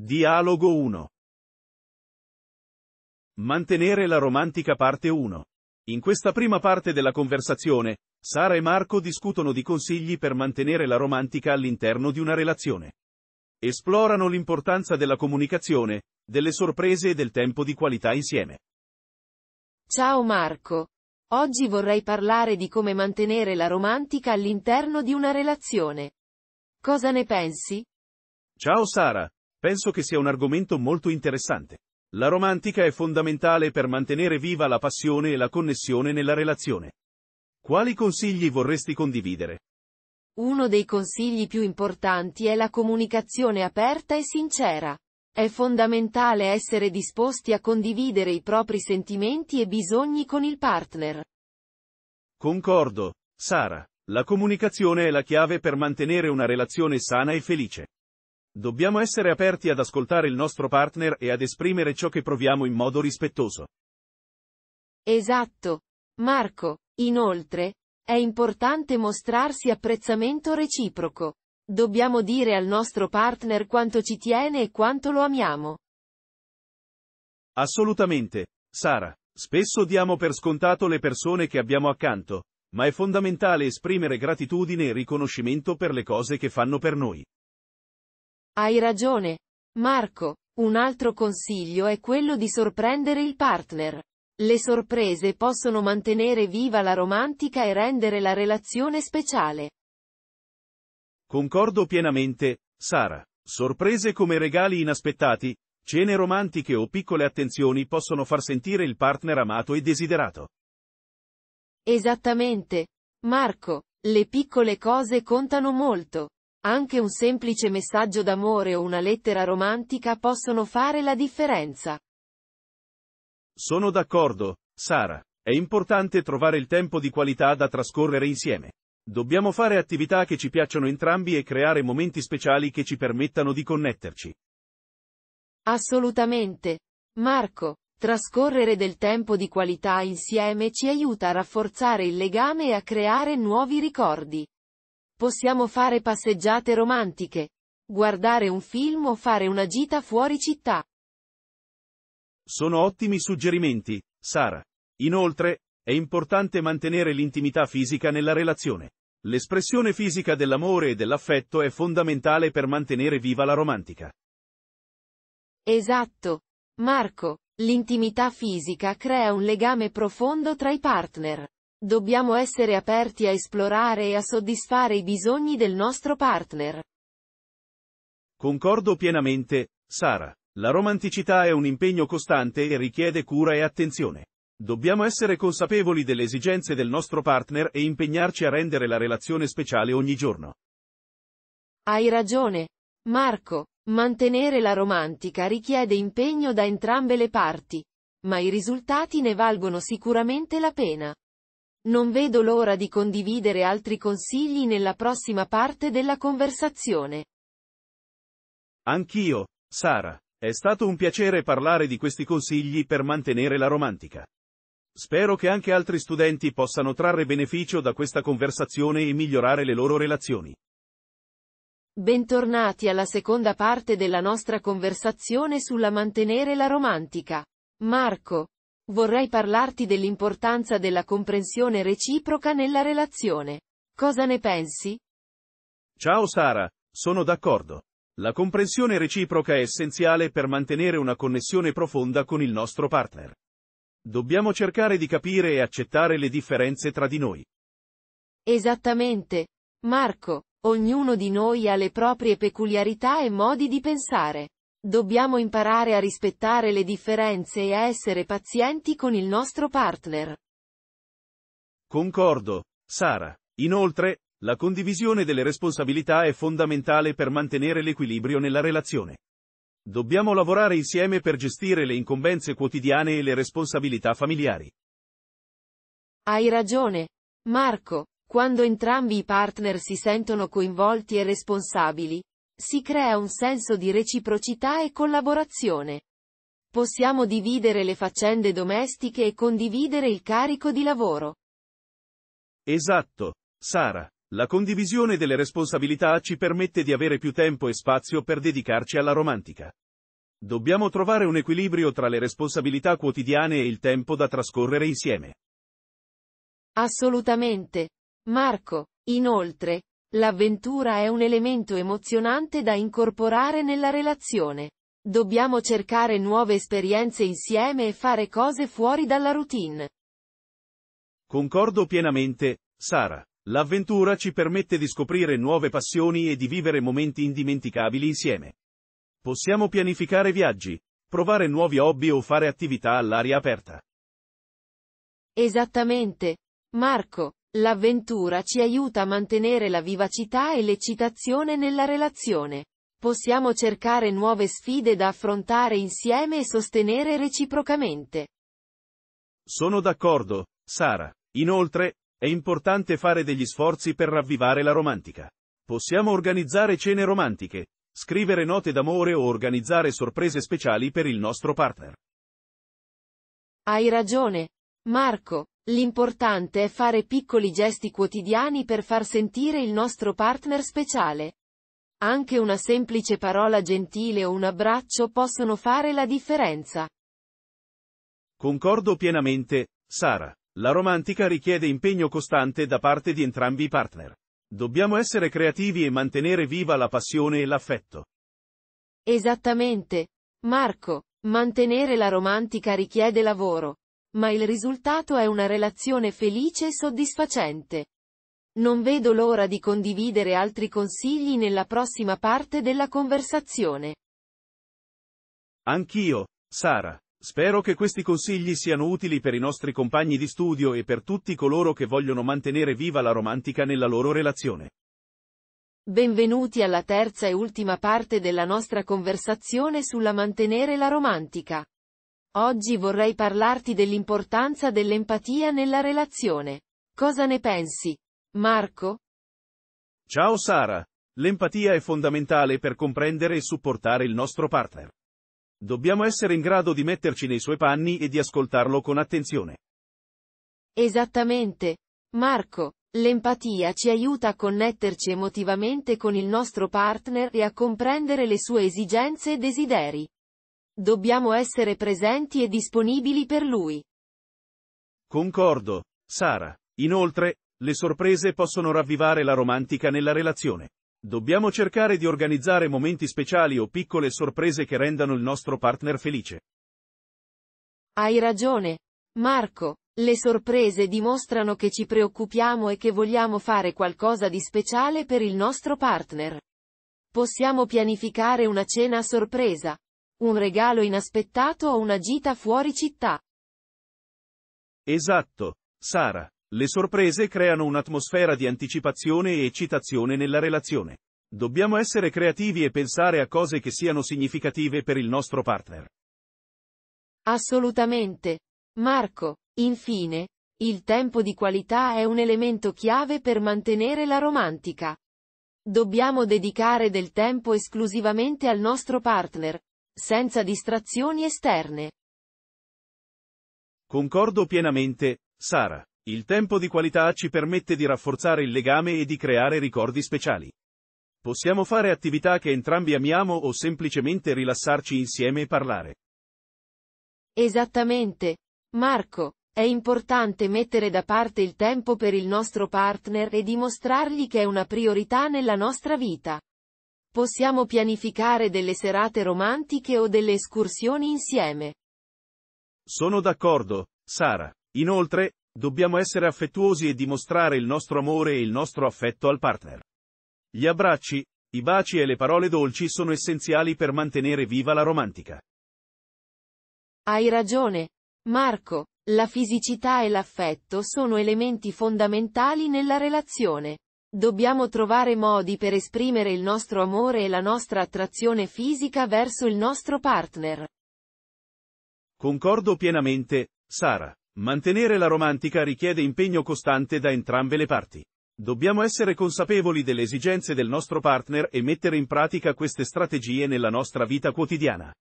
Dialogo 1. Mantenere la romantica parte 1. In questa prima parte della conversazione, Sara e Marco discutono di consigli per mantenere la romantica all'interno di una relazione. Esplorano l'importanza della comunicazione, delle sorprese e del tempo di qualità insieme. Ciao Marco. Oggi vorrei parlare di come mantenere la romantica all'interno di una relazione. Cosa ne pensi? Ciao Sara. Penso che sia un argomento molto interessante. La romantica è fondamentale per mantenere viva la passione e la connessione nella relazione. Quali consigli vorresti condividere? Uno dei consigli più importanti è la comunicazione aperta e sincera. È fondamentale essere disposti a condividere i propri sentimenti e bisogni con il partner. Concordo, Sara. La comunicazione è la chiave per mantenere una relazione sana e felice. Dobbiamo essere aperti ad ascoltare il nostro partner e ad esprimere ciò che proviamo in modo rispettoso. Esatto. Marco, inoltre, è importante mostrarsi apprezzamento reciproco. Dobbiamo dire al nostro partner quanto ci tiene e quanto lo amiamo. Assolutamente. Sara, spesso diamo per scontato le persone che abbiamo accanto, ma è fondamentale esprimere gratitudine e riconoscimento per le cose che fanno per noi. Hai ragione. Marco, un altro consiglio è quello di sorprendere il partner. Le sorprese possono mantenere viva la romantica e rendere la relazione speciale. Concordo pienamente, Sara. Sorprese come regali inaspettati, cene romantiche o piccole attenzioni possono far sentire il partner amato e desiderato. Esattamente. Marco, le piccole cose contano molto. Anche un semplice messaggio d'amore o una lettera romantica possono fare la differenza. Sono d'accordo, Sara. È importante trovare il tempo di qualità da trascorrere insieme. Dobbiamo fare attività che ci piacciono entrambi e creare momenti speciali che ci permettano di connetterci. Assolutamente. Marco, trascorrere del tempo di qualità insieme ci aiuta a rafforzare il legame e a creare nuovi ricordi. Possiamo fare passeggiate romantiche, guardare un film o fare una gita fuori città. Sono ottimi suggerimenti, Sara. Inoltre, è importante mantenere l'intimità fisica nella relazione. L'espressione fisica dell'amore e dell'affetto è fondamentale per mantenere viva la romantica. Esatto. Marco, l'intimità fisica crea un legame profondo tra i partner. Dobbiamo essere aperti a esplorare e a soddisfare i bisogni del nostro partner. Concordo pienamente, Sara. La romanticità è un impegno costante e richiede cura e attenzione. Dobbiamo essere consapevoli delle esigenze del nostro partner e impegnarci a rendere la relazione speciale ogni giorno. Hai ragione. Marco, mantenere la romantica richiede impegno da entrambe le parti. Ma i risultati ne valgono sicuramente la pena. Non vedo l'ora di condividere altri consigli nella prossima parte della conversazione. Anch'io, Sara. È stato un piacere parlare di questi consigli per mantenere la romantica. Spero che anche altri studenti possano trarre beneficio da questa conversazione e migliorare le loro relazioni. Bentornati alla seconda parte della nostra conversazione sulla mantenere la romantica. Marco, Vorrei parlarti dell'importanza della comprensione reciproca nella relazione. Cosa ne pensi? Ciao Sara, sono d'accordo. La comprensione reciproca è essenziale per mantenere una connessione profonda con il nostro partner. Dobbiamo cercare di capire e accettare le differenze tra di noi. Esattamente. Marco, ognuno di noi ha le proprie peculiarità e modi di pensare. Dobbiamo imparare a rispettare le differenze e a essere pazienti con il nostro partner. Concordo, Sara. Inoltre, la condivisione delle responsabilità è fondamentale per mantenere l'equilibrio nella relazione. Dobbiamo lavorare insieme per gestire le incombenze quotidiane e le responsabilità familiari. Hai ragione, Marco. Quando entrambi i partner si sentono coinvolti e responsabili, si crea un senso di reciprocità e collaborazione. Possiamo dividere le faccende domestiche e condividere il carico di lavoro. Esatto, Sara. La condivisione delle responsabilità ci permette di avere più tempo e spazio per dedicarci alla romantica. Dobbiamo trovare un equilibrio tra le responsabilità quotidiane e il tempo da trascorrere insieme. Assolutamente. Marco, inoltre, L'avventura è un elemento emozionante da incorporare nella relazione. Dobbiamo cercare nuove esperienze insieme e fare cose fuori dalla routine. Concordo pienamente, Sara. L'avventura ci permette di scoprire nuove passioni e di vivere momenti indimenticabili insieme. Possiamo pianificare viaggi, provare nuovi hobby o fare attività all'aria aperta. Esattamente. Marco. L'avventura ci aiuta a mantenere la vivacità e l'eccitazione nella relazione. Possiamo cercare nuove sfide da affrontare insieme e sostenere reciprocamente. Sono d'accordo, Sara. Inoltre, è importante fare degli sforzi per ravvivare la romantica. Possiamo organizzare cene romantiche, scrivere note d'amore o organizzare sorprese speciali per il nostro partner. Hai ragione, Marco. L'importante è fare piccoli gesti quotidiani per far sentire il nostro partner speciale. Anche una semplice parola gentile o un abbraccio possono fare la differenza. Concordo pienamente, Sara. La romantica richiede impegno costante da parte di entrambi i partner. Dobbiamo essere creativi e mantenere viva la passione e l'affetto. Esattamente. Marco, mantenere la romantica richiede lavoro, ma il risultato è una relazione felice e soddisfacente. Non vedo l'ora di condividere altri consigli nella prossima parte della conversazione. Anch'io, Sara. Spero che questi consigli siano utili per i nostri compagni di studio e per tutti coloro che vogliono mantenere viva la romantica nella loro relazione. Benvenuti alla terza e ultima parte della nostra conversazione sulla mantenere la romantica. Oggi vorrei parlarti dell'importanza dell'empatia nella relazione. Cosa ne pensi? Marco? Ciao Sara. L'empatia è fondamentale per comprendere e supportare il nostro partner. Dobbiamo essere in grado di metterci nei suoi panni e di ascoltarlo con attenzione. Esattamente. Marco, l'empatia ci aiuta a connetterci emotivamente con il nostro partner e a comprendere le sue esigenze e desideri. Dobbiamo essere presenti e disponibili per lui. Concordo, Sara. Inoltre, le sorprese possono ravvivare la romantica nella relazione. Dobbiamo cercare di organizzare momenti speciali o piccole sorprese che rendano il nostro partner felice. Hai ragione, Marco. Le sorprese dimostrano che ci preoccupiamo e che vogliamo fare qualcosa di speciale per il nostro partner. Possiamo pianificare una cena a sorpresa, un regalo inaspettato o una gita fuori città. Esatto, Sara. Le sorprese creano un'atmosfera di anticipazione e eccitazione nella relazione. Dobbiamo essere creativi e pensare a cose che siano significative per il nostro partner. Assolutamente. Marco, infine, il tempo di qualità è un elemento chiave per mantenere la romantica. Dobbiamo dedicare del tempo esclusivamente al nostro partner, senza distrazioni esterne. Concordo pienamente, Sara. Il tempo di qualità ci permette di rafforzare il legame e di creare ricordi speciali. Possiamo fare attività che entrambi amiamo o semplicemente rilassarci insieme e parlare. Esattamente. Marco, è importante mettere da parte il tempo per il nostro partner e dimostrargli che è una priorità nella nostra vita. Possiamo pianificare delle serate romantiche o delle escursioni insieme. Sono d'accordo, Sara. Inoltre, dobbiamo essere affettuosi e dimostrare il nostro amore e il nostro affetto al partner. Gli abbracci, i baci e le parole dolci sono essenziali per mantenere viva la romantica. Hai ragione, Marco. La fisicità e l'affetto sono elementi fondamentali nella relazione. Dobbiamo trovare modi per esprimere il nostro amore e la nostra attrazione fisica verso il nostro partner. Concordo pienamente, Sara. Mantenere la romantica richiede impegno costante da entrambe le parti. Dobbiamo essere consapevoli delle esigenze del nostro partner e mettere in pratica queste strategie nella nostra vita quotidiana.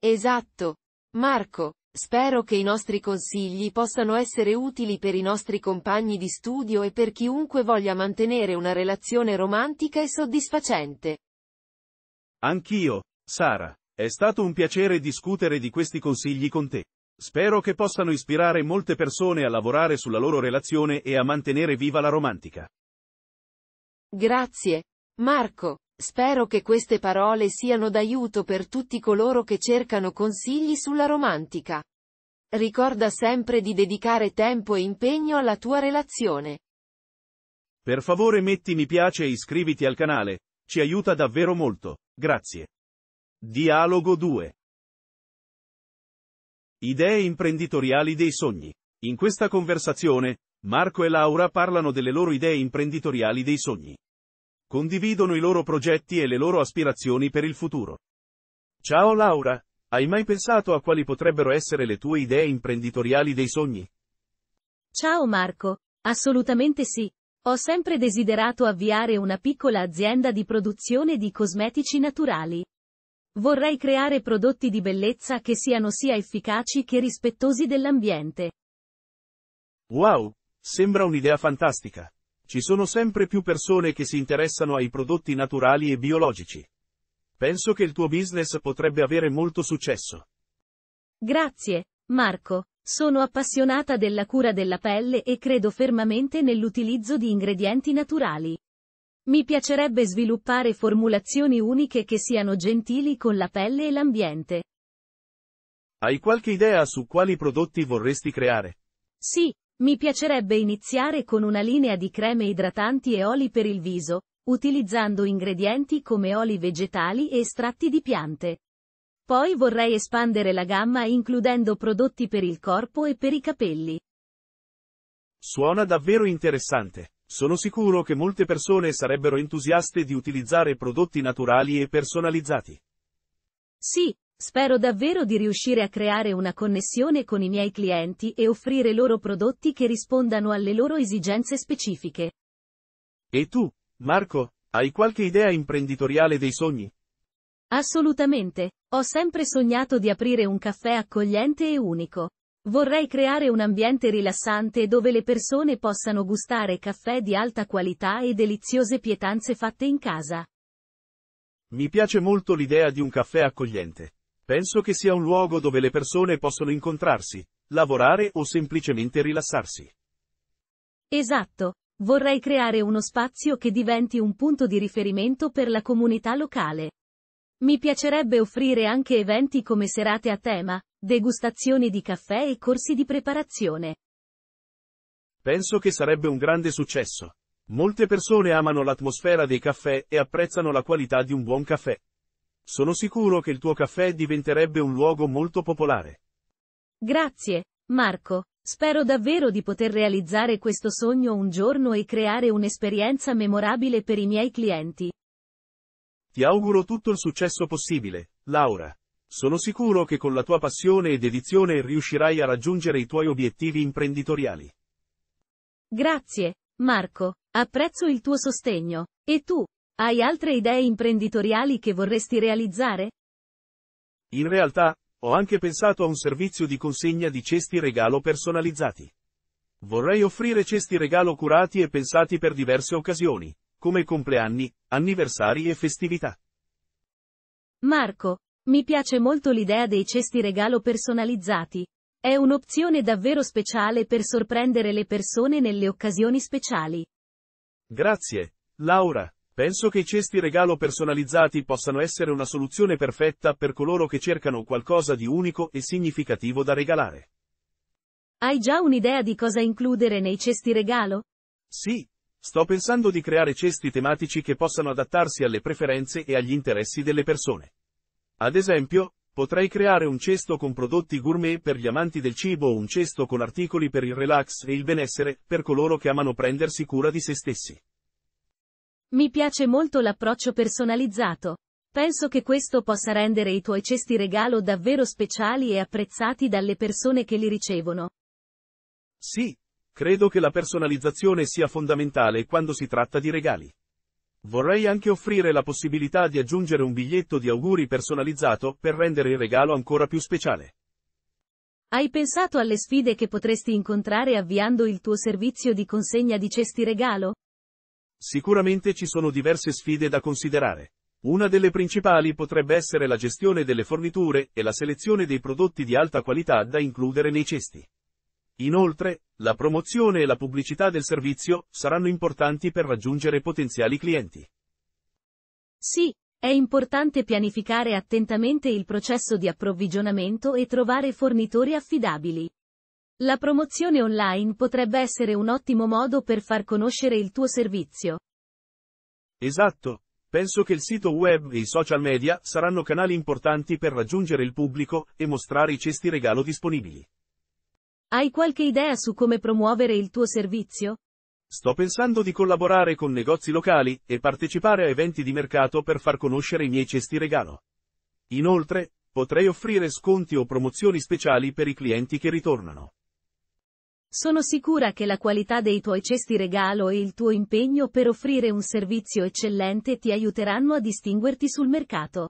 Esatto. Marco, Spero che i nostri consigli possano essere utili per i nostri compagni di studio e per chiunque voglia mantenere una relazione romantica e soddisfacente. Anch'io, Sara, è stato un piacere discutere di questi consigli con te. Spero che possano ispirare molte persone a lavorare sulla loro relazione e a mantenere viva la romantica. Grazie, Marco. Spero che queste parole siano d'aiuto per tutti coloro che cercano consigli sulla romantica. Ricorda sempre di dedicare tempo e impegno alla tua relazione. Per favore metti mi piace e iscriviti al canale, ci aiuta davvero molto, grazie. Dialogo 2 Idee imprenditoriali dei sogni. In questa conversazione, Marco e Laura parlano delle loro idee imprenditoriali dei sogni. Condividono i loro progetti e le loro aspirazioni per il futuro. Ciao Laura, hai mai pensato a quali potrebbero essere le tue idee imprenditoriali dei sogni? Ciao Marco, assolutamente sì. Ho sempre desiderato avviare una piccola azienda di produzione di cosmetici naturali. Vorrei creare prodotti di bellezza che siano sia efficaci che rispettosi dell'ambiente. Wow, sembra un'idea fantastica. Ci sono sempre più persone che si interessano ai prodotti naturali e biologici. Penso che il tuo business potrebbe avere molto successo. Grazie, Marco. Sono appassionata della cura della pelle e credo fermamente nell'utilizzo di ingredienti naturali. Mi piacerebbe sviluppare formulazioni uniche che siano gentili con la pelle e l'ambiente. Hai qualche idea su quali prodotti vorresti creare? Sì, mi piacerebbe iniziare con una linea di creme idratanti e oli per il viso, utilizzando ingredienti come oli vegetali e estratti di piante. Poi vorrei espandere la gamma includendo prodotti per il corpo e per i capelli. Suona davvero interessante. Sono sicuro che molte persone sarebbero entusiaste di utilizzare prodotti naturali e personalizzati. Sì, Spero davvero di riuscire a creare una connessione con i miei clienti e offrire loro prodotti che rispondano alle loro esigenze specifiche. E tu, Marco, hai qualche idea imprenditoriale dei sogni? Assolutamente. Ho sempre sognato di aprire un caffè accogliente e unico. Vorrei creare un ambiente rilassante dove le persone possano gustare caffè di alta qualità e deliziose pietanze fatte in casa. Mi piace molto l'idea di un caffè accogliente. Penso che sia un luogo dove le persone possono incontrarsi, lavorare o semplicemente rilassarsi. Esatto. Vorrei creare uno spazio che diventi un punto di riferimento per la comunità locale. Mi piacerebbe offrire anche eventi come serate a tema, degustazioni di caffè e corsi di preparazione. Penso che sarebbe un grande successo. Molte persone amano l'atmosfera dei caffè e apprezzano la qualità di un buon caffè. Sono sicuro che il tuo caffè diventerebbe un luogo molto popolare. Grazie, Marco. Spero davvero di poter realizzare questo sogno un giorno e creare un'esperienza memorabile per i miei clienti. Ti auguro tutto il successo possibile, Laura. Sono sicuro che con la tua passione e dedizione riuscirai a raggiungere i tuoi obiettivi imprenditoriali. Grazie, Marco. Apprezzo il tuo sostegno. E tu, hai altre idee imprenditoriali che vorresti realizzare? In realtà, ho anche pensato a un servizio di consegna di cesti regalo personalizzati. Vorrei offrire cesti regalo curati e pensati per diverse occasioni, come compleanni, anniversari e festività. Marco, mi piace molto l'idea dei cesti regalo personalizzati. È un'opzione davvero speciale per sorprendere le persone nelle occasioni speciali. Grazie, Laura. Penso che i cesti regalo personalizzati possano essere una soluzione perfetta per coloro che cercano qualcosa di unico e significativo da regalare. Hai già un'idea di cosa includere nei cesti regalo? Sì, sto pensando di creare cesti tematici che possano adattarsi alle preferenze e agli interessi delle persone. Ad esempio, potrei creare un cesto con prodotti gourmet per gli amanti del cibo o un cesto con articoli per il relax e il benessere, per coloro che amano prendersi cura di se stessi. Mi piace molto l'approccio personalizzato. Penso che questo possa rendere i tuoi cesti regalo davvero speciali e apprezzati dalle persone che li ricevono. Sì, credo che la personalizzazione sia fondamentale quando si tratta di regali. Vorrei anche offrire la possibilità di aggiungere un biglietto di auguri personalizzato per rendere il regalo ancora più speciale. Hai pensato alle sfide che potresti incontrare avviando il tuo servizio di consegna di cesti regalo? Sicuramente ci sono diverse sfide da considerare. Una delle principali potrebbe essere la gestione delle forniture e la selezione dei prodotti di alta qualità da includere nei cesti. Inoltre, la promozione e la pubblicità del servizio saranno importanti per raggiungere potenziali clienti. Sì, è importante pianificare attentamente il processo di approvvigionamento e trovare fornitori affidabili. La promozione online potrebbe essere un ottimo modo per far conoscere il tuo servizio. Esatto. Penso che il sito web e i social media saranno canali importanti per raggiungere il pubblico e mostrare i cesti regalo disponibili. Hai qualche idea su come promuovere il tuo servizio? Sto pensando di collaborare con negozi locali e partecipare a eventi di mercato per far conoscere i miei cesti regalo. Inoltre, potrei offrire sconti o promozioni speciali per i clienti che ritornano. Sono sicura che la qualità dei tuoi cesti regalo e il tuo impegno per offrire un servizio eccellente ti aiuteranno a distinguerti sul mercato.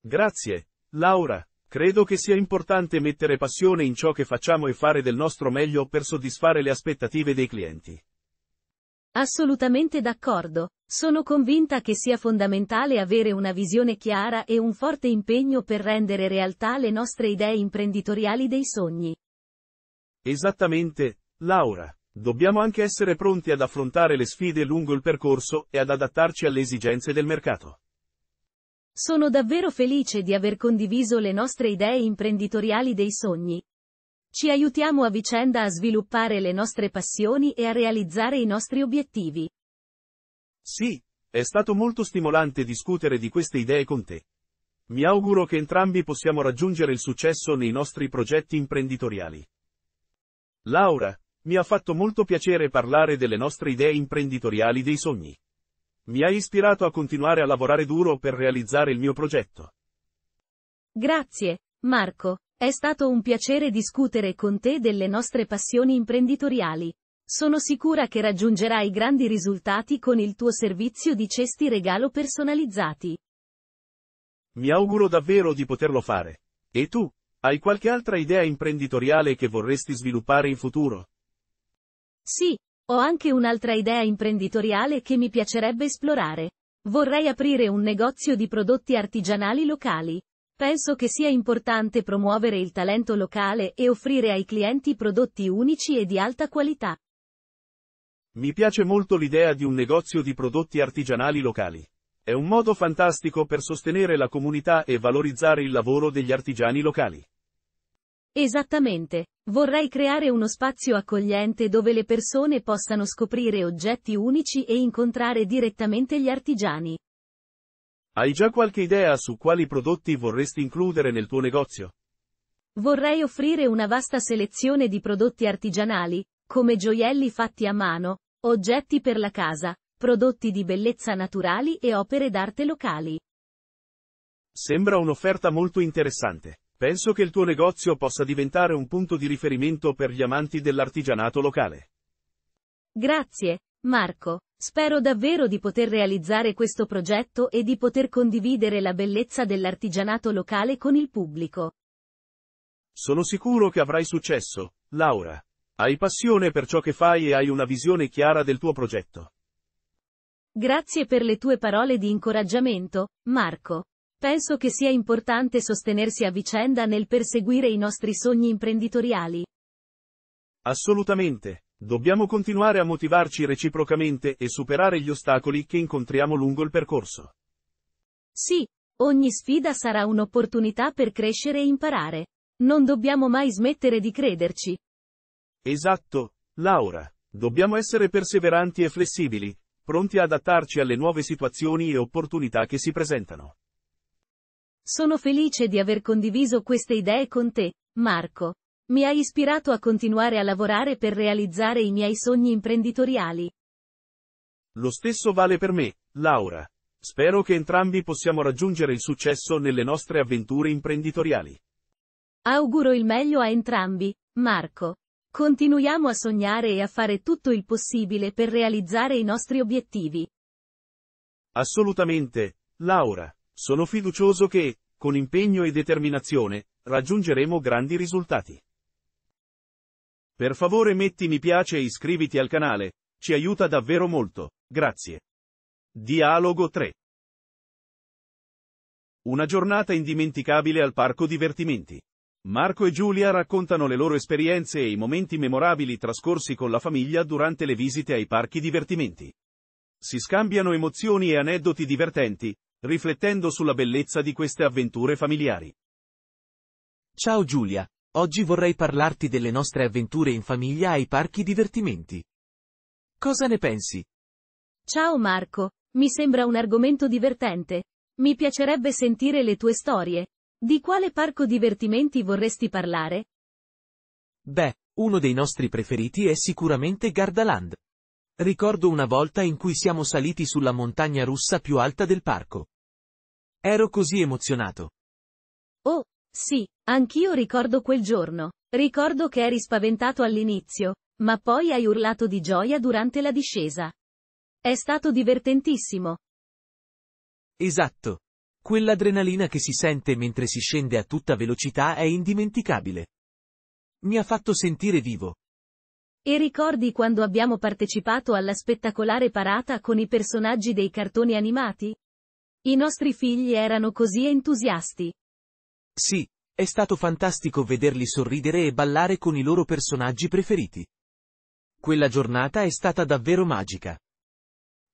Grazie, Laura. Credo che sia importante mettere passione in ciò che facciamo e fare del nostro meglio per soddisfare le aspettative dei clienti. Assolutamente d'accordo. Sono convinta che sia fondamentale avere una visione chiara e un forte impegno per rendere realtà le nostre idee imprenditoriali dei sogni. Esattamente, Laura. Dobbiamo anche essere pronti ad affrontare le sfide lungo il percorso e ad adattarci alle esigenze del mercato. Sono davvero felice di aver condiviso le nostre idee imprenditoriali dei sogni. Ci aiutiamo a vicenda a sviluppare le nostre passioni e a realizzare i nostri obiettivi. Sì, è stato molto stimolante discutere di queste idee con te. Mi auguro che entrambi possiamo raggiungere il successo nei nostri progetti imprenditoriali. Laura, mi ha fatto molto piacere parlare delle nostre idee imprenditoriali dei sogni. Mi ha ispirato a continuare a lavorare duro per realizzare il mio progetto. Grazie, Marco. È stato un piacere discutere con te delle nostre passioni imprenditoriali. Sono sicura che raggiungerai grandi risultati con il tuo servizio di cesti regalo personalizzati. Mi auguro davvero di poterlo fare. E tu? Hai qualche altra idea imprenditoriale che vorresti sviluppare in futuro? Sì, ho anche un'altra idea imprenditoriale che mi piacerebbe esplorare. Vorrei aprire un negozio di prodotti artigianali locali. Penso che sia importante promuovere il talento locale e offrire ai clienti prodotti unici e di alta qualità. Mi piace molto l'idea di un negozio di prodotti artigianali locali. È un modo fantastico per sostenere la comunità e valorizzare il lavoro degli artigiani locali. Esattamente. Vorrei creare uno spazio accogliente dove le persone possano scoprire oggetti unici e incontrare direttamente gli artigiani. Hai già qualche idea su quali prodotti vorresti includere nel tuo negozio? Vorrei offrire una vasta selezione di prodotti artigianali, come gioielli fatti a mano, oggetti per la casa, prodotti di bellezza naturali e opere d'arte locali. Sembra un'offerta molto interessante. Penso che il tuo negozio possa diventare un punto di riferimento per gli amanti dell'artigianato locale. Grazie, Marco. Spero davvero di poter realizzare questo progetto e di poter condividere la bellezza dell'artigianato locale con il pubblico. Sono sicuro che avrai successo, Laura. Hai passione per ciò che fai e hai una visione chiara del tuo progetto. Grazie per le tue parole di incoraggiamento, Marco. Penso che sia importante sostenersi a vicenda nel perseguire i nostri sogni imprenditoriali. Assolutamente. Dobbiamo continuare a motivarci reciprocamente e superare gli ostacoli che incontriamo lungo il percorso. Sì, ogni sfida sarà un'opportunità per crescere e imparare. Non dobbiamo mai smettere di crederci. Esatto, Laura. Dobbiamo essere perseveranti e flessibili, pronti ad adattarci alle nuove situazioni e opportunità che si presentano. Sono felice di aver condiviso queste idee con te, Marco. Mi hai ispirato a continuare a lavorare per realizzare i miei sogni imprenditoriali. Lo stesso vale per me, Laura. Spero che entrambi possiamo raggiungere il successo nelle nostre avventure imprenditoriali. Auguro il meglio a entrambi, Marco. Continuiamo a sognare e a fare tutto il possibile per realizzare i nostri obiettivi. Assolutamente, Laura. Sono fiducioso che, con impegno e determinazione, raggiungeremo grandi risultati. Per favore metti mi piace e iscriviti al canale, ci aiuta davvero molto, grazie. Dialogo 3 Una giornata indimenticabile al parco divertimenti. Marco e Giulia raccontano le loro esperienze e i momenti memorabili trascorsi con la famiglia durante le visite ai parchi divertimenti. Si scambiano emozioni e aneddoti divertenti, riflettendo sulla bellezza di queste avventure familiari. Ciao Giulia, oggi vorrei parlarti delle nostre avventure in famiglia ai parchi divertimenti. Cosa ne pensi? Ciao Marco, mi sembra un argomento divertente. Mi piacerebbe sentire le tue storie, di quale parco divertimenti vorresti parlare? Beh, uno dei nostri preferiti è sicuramente Gardaland. Ricordo una volta in cui siamo saliti sulla montagna russa più alta del parco. Ero così emozionato. Oh, sì, anch'io ricordo quel giorno. Ricordo che eri spaventato all'inizio, ma poi hai urlato di gioia durante la discesa. È stato divertentissimo. Esatto. Quell'adrenalina che si sente mentre si scende a tutta velocità è indimenticabile. Mi ha fatto sentire vivo. E ricordi quando abbiamo partecipato alla spettacolare parata con i personaggi dei cartoni animati? I nostri figli erano così entusiasti. Sì, è stato fantastico vederli sorridere e ballare con i loro personaggi preferiti. Quella giornata è stata davvero magica.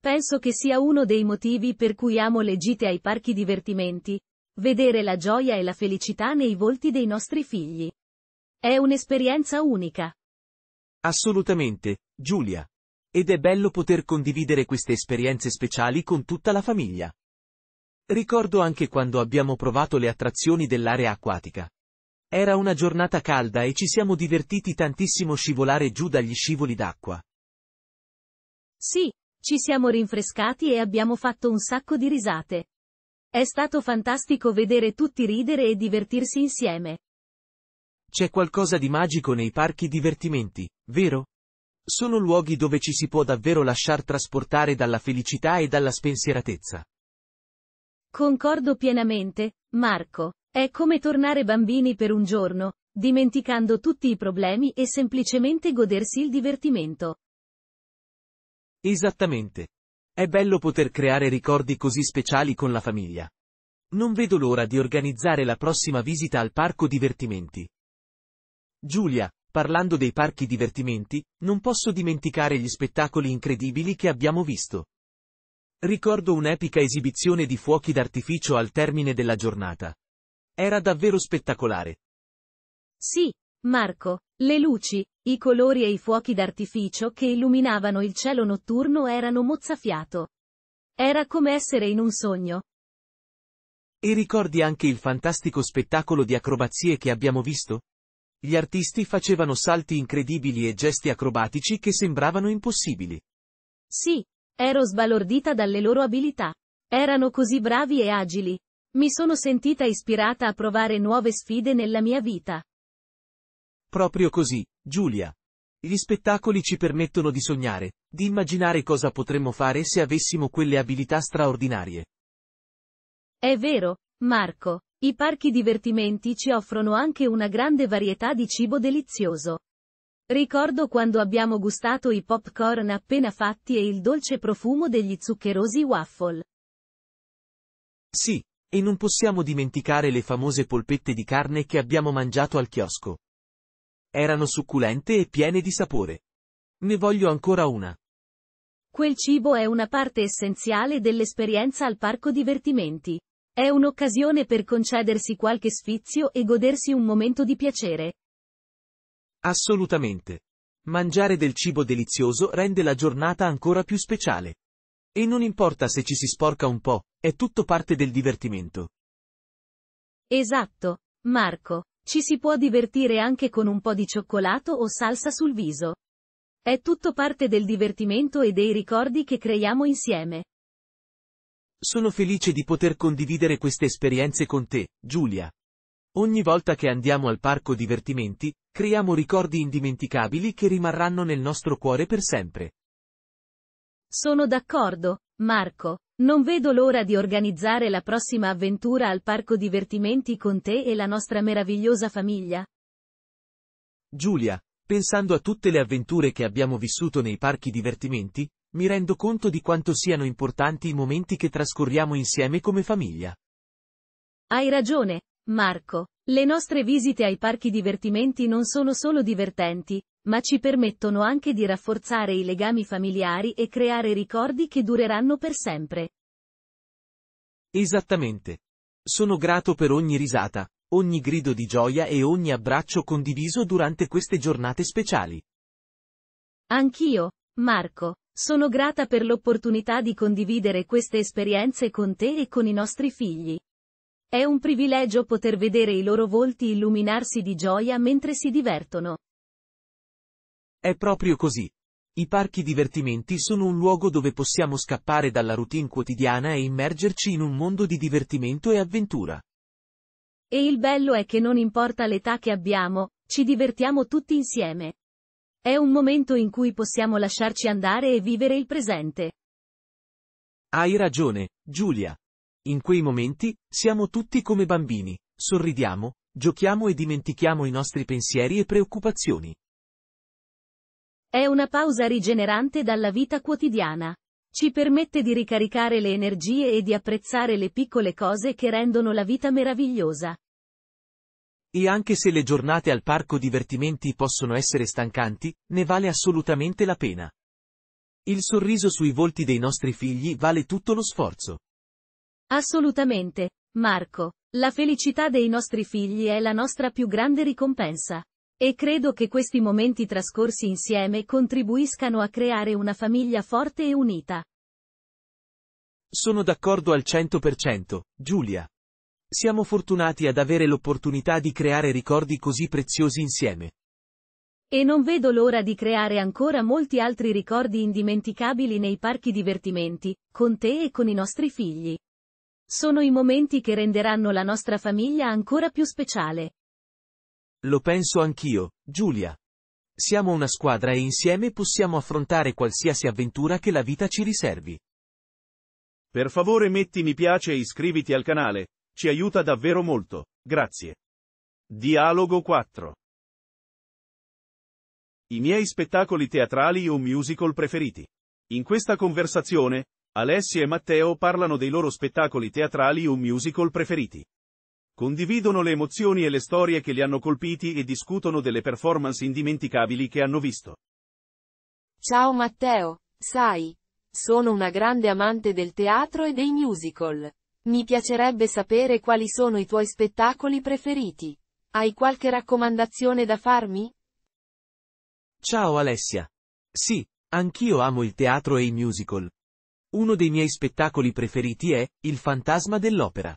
Penso che sia uno dei motivi per cui amo le gite ai parchi divertimenti. Vedere la gioia e la felicità nei volti dei nostri figli. È un'esperienza unica. Assolutamente, Giulia. Ed è bello poter condividere queste esperienze speciali con tutta la famiglia. Ricordo anche quando abbiamo provato le attrazioni dell'area acquatica. Era una giornata calda e ci siamo divertiti tantissimo scivolare giù dagli scivoli d'acqua. Sì, ci siamo rinfrescati e abbiamo fatto un sacco di risate. È stato fantastico vedere tutti ridere e divertirsi insieme. C'è qualcosa di magico nei parchi divertimenti, vero? Sono luoghi dove ci si può davvero lasciar trasportare dalla felicità e dalla spensieratezza. Concordo pienamente, Marco. È come tornare bambini per un giorno, dimenticando tutti i problemi e semplicemente godersi il divertimento. Esattamente. È bello poter creare ricordi così speciali con la famiglia. Non vedo l'ora di organizzare la prossima visita al parco divertimenti. Giulia, parlando dei parchi divertimenti, non posso dimenticare gli spettacoli incredibili che abbiamo visto. Ricordo un'epica esibizione di fuochi d'artificio al termine della giornata. Era davvero spettacolare. Sì, Marco, le luci, i colori e i fuochi d'artificio che illuminavano il cielo notturno erano mozzafiato. Era come essere in un sogno. E ricordi anche il fantastico spettacolo di acrobazie che abbiamo visto? Gli artisti facevano salti incredibili e gesti acrobatici che sembravano impossibili. Sì, ero sbalordita dalle loro abilità. Erano così bravi e agili. Mi sono sentita ispirata a provare nuove sfide nella mia vita. Proprio così, Giulia. Gli spettacoli ci permettono di sognare, di immaginare cosa potremmo fare se avessimo quelle abilità straordinarie. È vero, Marco, i parchi divertimenti ci offrono anche una grande varietà di cibo delizioso. Ricordo quando abbiamo gustato i popcorn appena fatti e il dolce profumo degli zuccherosi waffle. Sì, e non possiamo dimenticare le famose polpette di carne che abbiamo mangiato al chiosco. Erano succulente e piene di sapore. Ne voglio ancora una. Quel cibo è una parte essenziale dell'esperienza al parco divertimenti. È un'occasione per concedersi qualche sfizio e godersi un momento di piacere. Assolutamente. Mangiare del cibo delizioso rende la giornata ancora più speciale. E non importa se ci si sporca un po', è tutto parte del divertimento. Esatto, Marco. Ci si può divertire anche con un po' di cioccolato o salsa sul viso. È tutto parte del divertimento e dei ricordi che creiamo insieme. Sono felice di poter condividere queste esperienze con te, Giulia. Ogni volta che andiamo al parco divertimenti, creiamo ricordi indimenticabili che rimarranno nel nostro cuore per sempre. Sono d'accordo, Marco. Non vedo l'ora di organizzare la prossima avventura al parco divertimenti con te e la nostra meravigliosa famiglia. Giulia, pensando a tutte le avventure che abbiamo vissuto nei parchi divertimenti, mi rendo conto di quanto siano importanti i momenti che trascorriamo insieme come famiglia. Hai ragione, Marco. Le nostre visite ai parchi divertimenti non sono solo divertenti, ma ci permettono anche di rafforzare i legami familiari e creare ricordi che dureranno per sempre. Esattamente. Sono grato per ogni risata, ogni grido di gioia e ogni abbraccio condiviso durante queste giornate speciali. Anch'io, Marco, sono grata per l'opportunità di condividere queste esperienze con te e con i nostri figli. È un privilegio poter vedere i loro volti illuminarsi di gioia mentre si divertono. È proprio così. I parchi divertimenti sono un luogo dove possiamo scappare dalla routine quotidiana e immergerci in un mondo di divertimento e avventura. E il bello è che non importa l'età che abbiamo, ci divertiamo tutti insieme. È un momento in cui possiamo lasciarci andare e vivere il presente. Hai ragione, Giulia. In quei momenti, siamo tutti come bambini, sorridiamo, giochiamo e dimentichiamo i nostri pensieri e preoccupazioni. È una pausa rigenerante dalla vita quotidiana. Ci permette di ricaricare le energie e di apprezzare le piccole cose che rendono la vita meravigliosa. E anche se le giornate al parco divertimenti possono essere stancanti, ne vale assolutamente la pena. Il sorriso sui volti dei nostri figli vale tutto lo sforzo. Assolutamente, Marco. La felicità dei nostri figli è la nostra più grande ricompensa. E credo che questi momenti trascorsi insieme contribuiscano a creare una famiglia forte e unita. Sono d'accordo al 100%, Giulia. Siamo fortunati ad avere l'opportunità di creare ricordi così preziosi insieme. E non vedo l'ora di creare ancora molti altri ricordi indimenticabili nei parchi divertimenti, con te e con i nostri figli. Sono i momenti che renderanno la nostra famiglia ancora più speciale. Lo penso anch'io, Giulia. Siamo una squadra e insieme possiamo affrontare qualsiasi avventura che la vita ci riservi. Per favore metti mi piace e iscriviti al canale, ci aiuta davvero molto, grazie. Dialogo 4 I miei spettacoli teatrali o musical preferiti. In questa conversazione, Alessia e Matteo parlano dei loro spettacoli teatrali o musical preferiti. Condividono le emozioni e le storie che li hanno colpiti e discutono delle performance indimenticabili che hanno visto. Ciao Matteo, sai, sono una grande amante del teatro e dei musical. Mi piacerebbe sapere quali sono i tuoi spettacoli preferiti. Hai qualche raccomandazione da farmi? Ciao Alessia. Sì, anch'io amo il teatro e i musical. Uno dei miei spettacoli preferiti è Il fantasma dell'opera.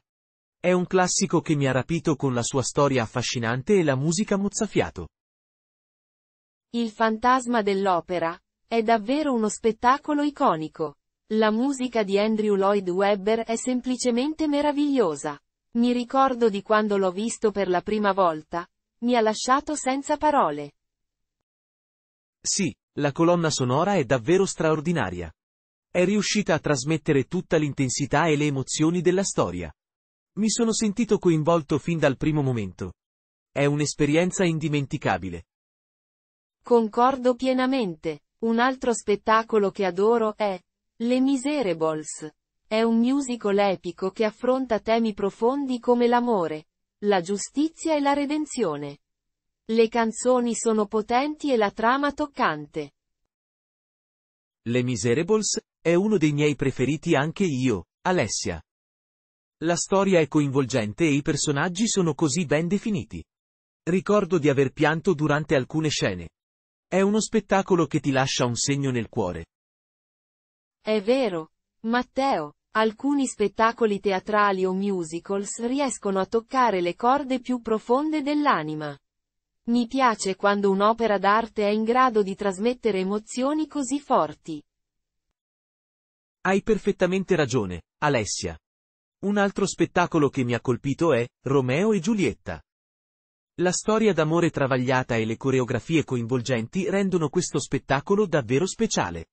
È un classico che mi ha rapito con la sua storia affascinante e la musica mozzafiato. Il fantasma dell'opera. È davvero uno spettacolo iconico. La musica di Andrew Lloyd Webber è semplicemente meravigliosa. Mi ricordo di quando l'ho visto per la prima volta. Mi ha lasciato senza parole. Sì, la colonna sonora è davvero straordinaria. È riuscita a trasmettere tutta l'intensità e le emozioni della storia. Mi sono sentito coinvolto fin dal primo momento. È un'esperienza indimenticabile. Concordo pienamente. Un altro spettacolo che adoro è Le Miserables. È un musical epico che affronta temi profondi come l'amore, la giustizia e la redenzione. Le canzoni sono potenti e la trama toccante. Le Miserables è uno dei miei preferiti anche io, Alessia. La storia è coinvolgente e i personaggi sono così ben definiti. Ricordo di aver pianto durante alcune scene. È uno spettacolo che ti lascia un segno nel cuore. È vero. Matteo, alcuni spettacoli teatrali o musicals riescono a toccare le corde più profonde dell'anima. Mi piace quando un'opera d'arte è in grado di trasmettere emozioni così forti. Hai perfettamente ragione, Alessia. Un altro spettacolo che mi ha colpito è Romeo e Giulietta. La storia d'amore travagliata e le coreografie coinvolgenti rendono questo spettacolo davvero speciale.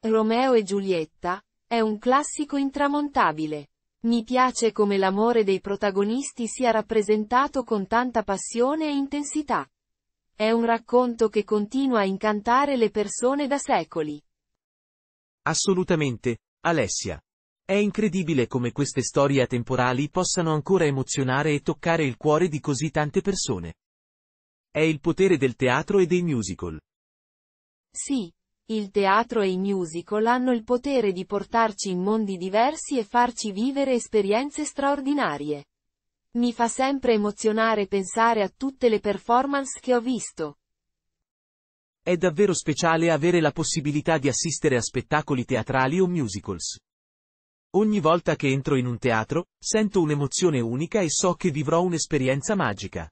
Romeo e Giulietta è un classico intramontabile. Mi piace come l'amore dei protagonisti sia rappresentato con tanta passione e intensità. È un racconto che continua a incantare le persone da secoli. Assolutamente, Alessia. È incredibile come queste storie atemporali possano ancora emozionare e toccare il cuore di così tante persone. È il potere del teatro e dei musical. Sì, il teatro e i musical hanno il potere di portarci in mondi diversi e farci vivere esperienze straordinarie. Mi fa sempre emozionare pensare a tutte le performance che ho visto. È davvero speciale avere la possibilità di assistere a spettacoli teatrali o musicals. Ogni volta che entro in un teatro, sento un'emozione unica e so che vivrò un'esperienza magica.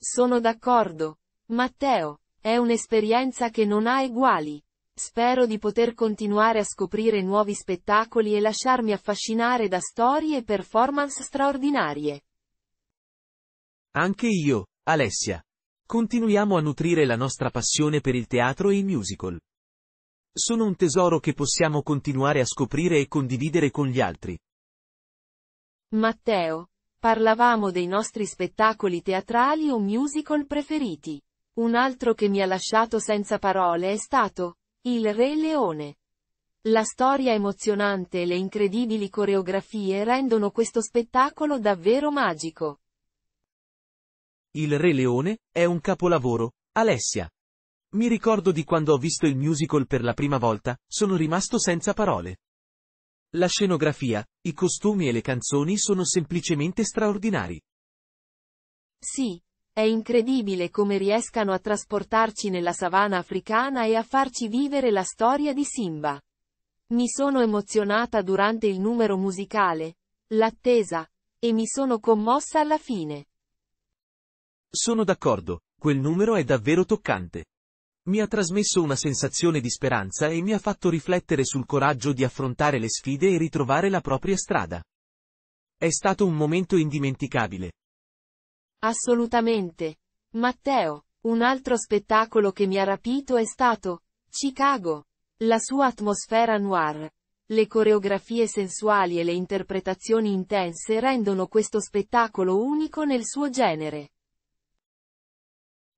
Sono d'accordo. Matteo, è un'esperienza che non ha eguali. Spero di poter continuare a scoprire nuovi spettacoli e lasciarmi affascinare da storie e performance straordinarie. Anche io, Alessia. Continuiamo a nutrire la nostra passione per il teatro e i musical. Sono un tesoro che possiamo continuare a scoprire e condividere con gli altri. Matteo. Parlavamo dei nostri spettacoli teatrali o musical preferiti. Un altro che mi ha lasciato senza parole è stato Il Re Leone. La storia emozionante e le incredibili coreografie rendono questo spettacolo davvero magico. Il Re Leone è un capolavoro, Alessia. Mi ricordo di quando ho visto il musical per la prima volta, sono rimasto senza parole. La scenografia, i costumi e le canzoni sono semplicemente straordinari. Sì, è incredibile come riescano a trasportarci nella savana africana e a farci vivere la storia di Simba. Mi sono emozionata durante il numero musicale, l'attesa, e mi sono commossa alla fine. Sono d'accordo, quel numero è davvero toccante mi ha trasmesso una sensazione di speranza e mi ha fatto riflettere sul coraggio di affrontare le sfide e ritrovare la propria strada. È stato un momento indimenticabile. Assolutamente. Matteo, un altro spettacolo che mi ha rapito è stato Chicago. La sua atmosfera noir, le coreografie sensuali e le interpretazioni intense rendono questo spettacolo unico nel suo genere.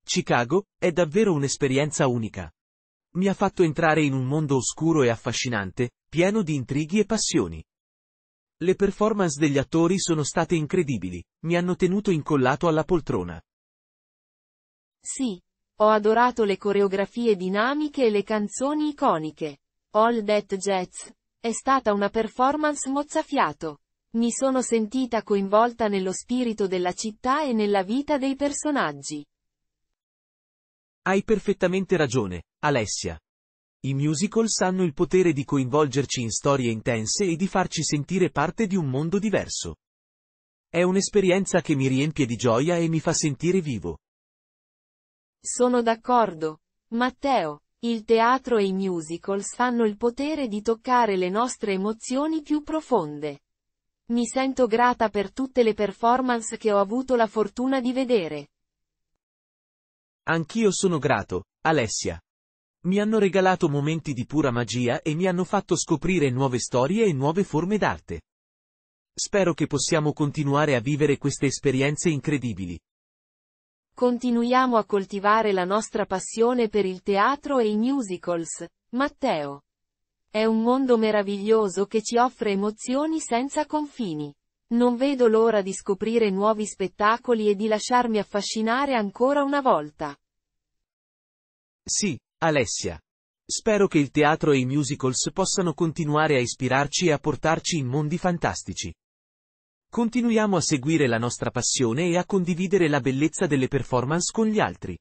Chicago, è davvero un'esperienza unica. Mi ha fatto entrare in un mondo oscuro e affascinante, pieno di intrighi e passioni. Le performance degli attori sono state incredibili, mi hanno tenuto incollato alla poltrona. Sì, ho adorato le coreografie dinamiche e le canzoni iconiche. All That Jazz. È stata una performance mozzafiato. Mi sono sentita coinvolta nello spirito della città e nella vita dei personaggi. Hai perfettamente ragione, Alessia. I musicals hanno il potere di coinvolgerci in storie intense e di farci sentire parte di un mondo diverso. È un'esperienza che mi riempie di gioia e mi fa sentire vivo. Sono d'accordo. Matteo, il teatro e i musicals hanno il potere di toccare le nostre emozioni più profonde. Mi sento grata per tutte le performance che ho avuto la fortuna di vedere. Anch'io sono grato, Alessia. Mi hanno regalato momenti di pura magia e mi hanno fatto scoprire nuove storie e nuove forme d'arte. Spero che possiamo continuare a vivere queste esperienze incredibili. Continuiamo a coltivare la nostra passione per il teatro e i musicals, Matteo. È un mondo meraviglioso che ci offre emozioni senza confini. Non vedo l'ora di scoprire nuovi spettacoli e di lasciarmi affascinare ancora una volta. Sì, Alessia. Spero che il teatro e i musicals possano continuare a ispirarci e a portarci in mondi fantastici. Continuiamo a seguire la nostra passione e a condividere la bellezza delle performance con gli altri.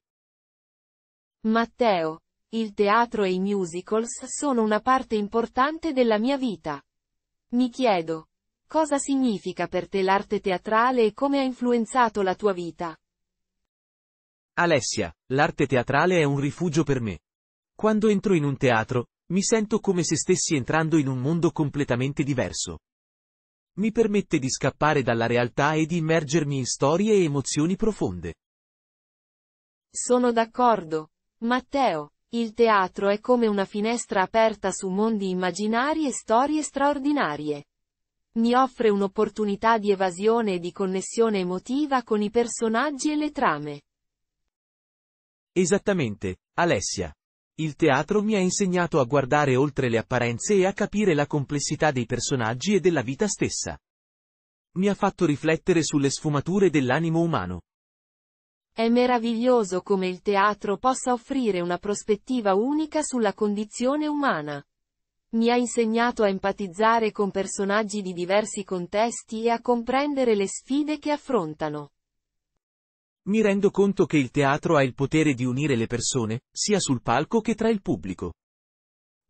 Matteo, il teatro e i musicals sono una parte importante della mia vita. Mi chiedo, Cosa significa per te l'arte teatrale e come ha influenzato la tua vita? Alessia, l'arte teatrale è un rifugio per me. Quando entro in un teatro, mi sento come se stessi entrando in un mondo completamente diverso. Mi permette di scappare dalla realtà e di immergermi in storie e emozioni profonde. Sono d'accordo. Matteo, il teatro è come una finestra aperta su mondi immaginari e storie straordinarie. Mi offre un'opportunità di evasione e di connessione emotiva con i personaggi e le trame. Esattamente, Alessia. Il teatro mi ha insegnato a guardare oltre le apparenze e a capire la complessità dei personaggi e della vita stessa. Mi ha fatto riflettere sulle sfumature dell'animo umano. È meraviglioso come il teatro possa offrire una prospettiva unica sulla condizione umana. Mi ha insegnato a empatizzare con personaggi di diversi contesti e a comprendere le sfide che affrontano. Mi rendo conto che il teatro ha il potere di unire le persone, sia sul palco che tra il pubblico.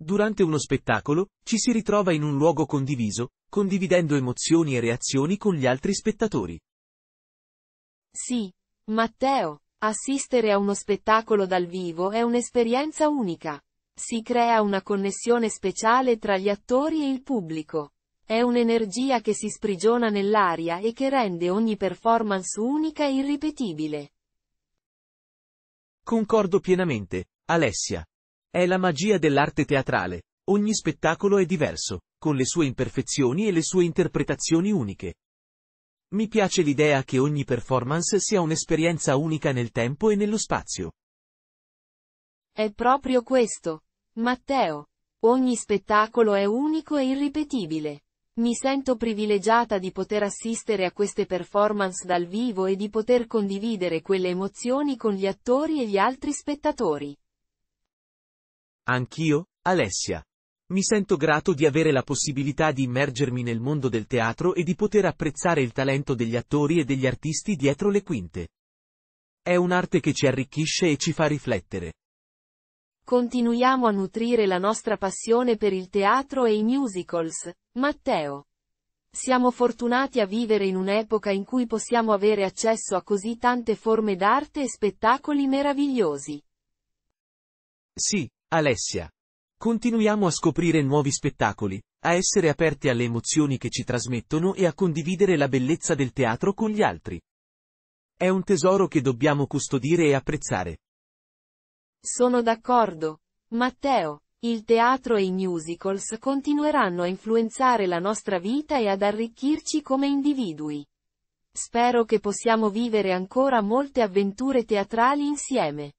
Durante uno spettacolo, ci si ritrova in un luogo condiviso, condividendo emozioni e reazioni con gli altri spettatori. Sì, Matteo, assistere a uno spettacolo dal vivo è un'esperienza unica. Si crea una connessione speciale tra gli attori e il pubblico. È un'energia che si sprigiona nell'aria e che rende ogni performance unica e irripetibile. Concordo pienamente, Alessia. È la magia dell'arte teatrale. Ogni spettacolo è diverso, con le sue imperfezioni e le sue interpretazioni uniche. Mi piace l'idea che ogni performance sia un'esperienza unica nel tempo e nello spazio. È proprio questo. Matteo. Ogni spettacolo è unico e irripetibile. Mi sento privilegiata di poter assistere a queste performance dal vivo e di poter condividere quelle emozioni con gli attori e gli altri spettatori. Anch'io, Alessia. Mi sento grato di avere la possibilità di immergermi nel mondo del teatro e di poter apprezzare il talento degli attori e degli artisti dietro le quinte. È un'arte che ci arricchisce e ci fa riflettere. Continuiamo a nutrire la nostra passione per il teatro e i musicals. Matteo. Siamo fortunati a vivere in un'epoca in cui possiamo avere accesso a così tante forme d'arte e spettacoli meravigliosi. Sì, Alessia. Continuiamo a scoprire nuovi spettacoli, a essere aperti alle emozioni che ci trasmettono e a condividere la bellezza del teatro con gli altri. È un tesoro che dobbiamo custodire e apprezzare. Sono d'accordo. Matteo, il teatro e i musicals continueranno a influenzare la nostra vita e ad arricchirci come individui. Spero che possiamo vivere ancora molte avventure teatrali insieme.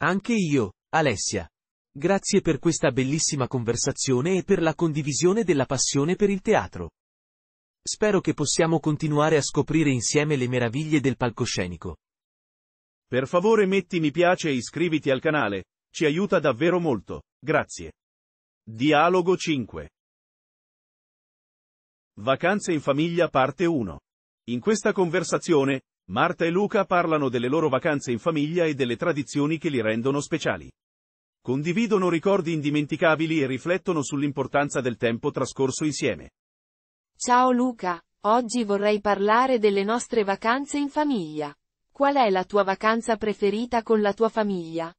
Anche io, Alessia. Grazie per questa bellissima conversazione e per la condivisione della passione per il teatro. Spero che possiamo continuare a scoprire insieme le meraviglie del palcoscenico. Per favore metti mi piace e iscriviti al canale, ci aiuta davvero molto, grazie. Dialogo 5 Vacanze in famiglia parte 1 In questa conversazione, Marta e Luca parlano delle loro vacanze in famiglia e delle tradizioni che li rendono speciali. Condividono ricordi indimenticabili e riflettono sull'importanza del tempo trascorso insieme. Ciao Luca, oggi vorrei parlare delle nostre vacanze in famiglia. Qual è la tua vacanza preferita con la tua famiglia?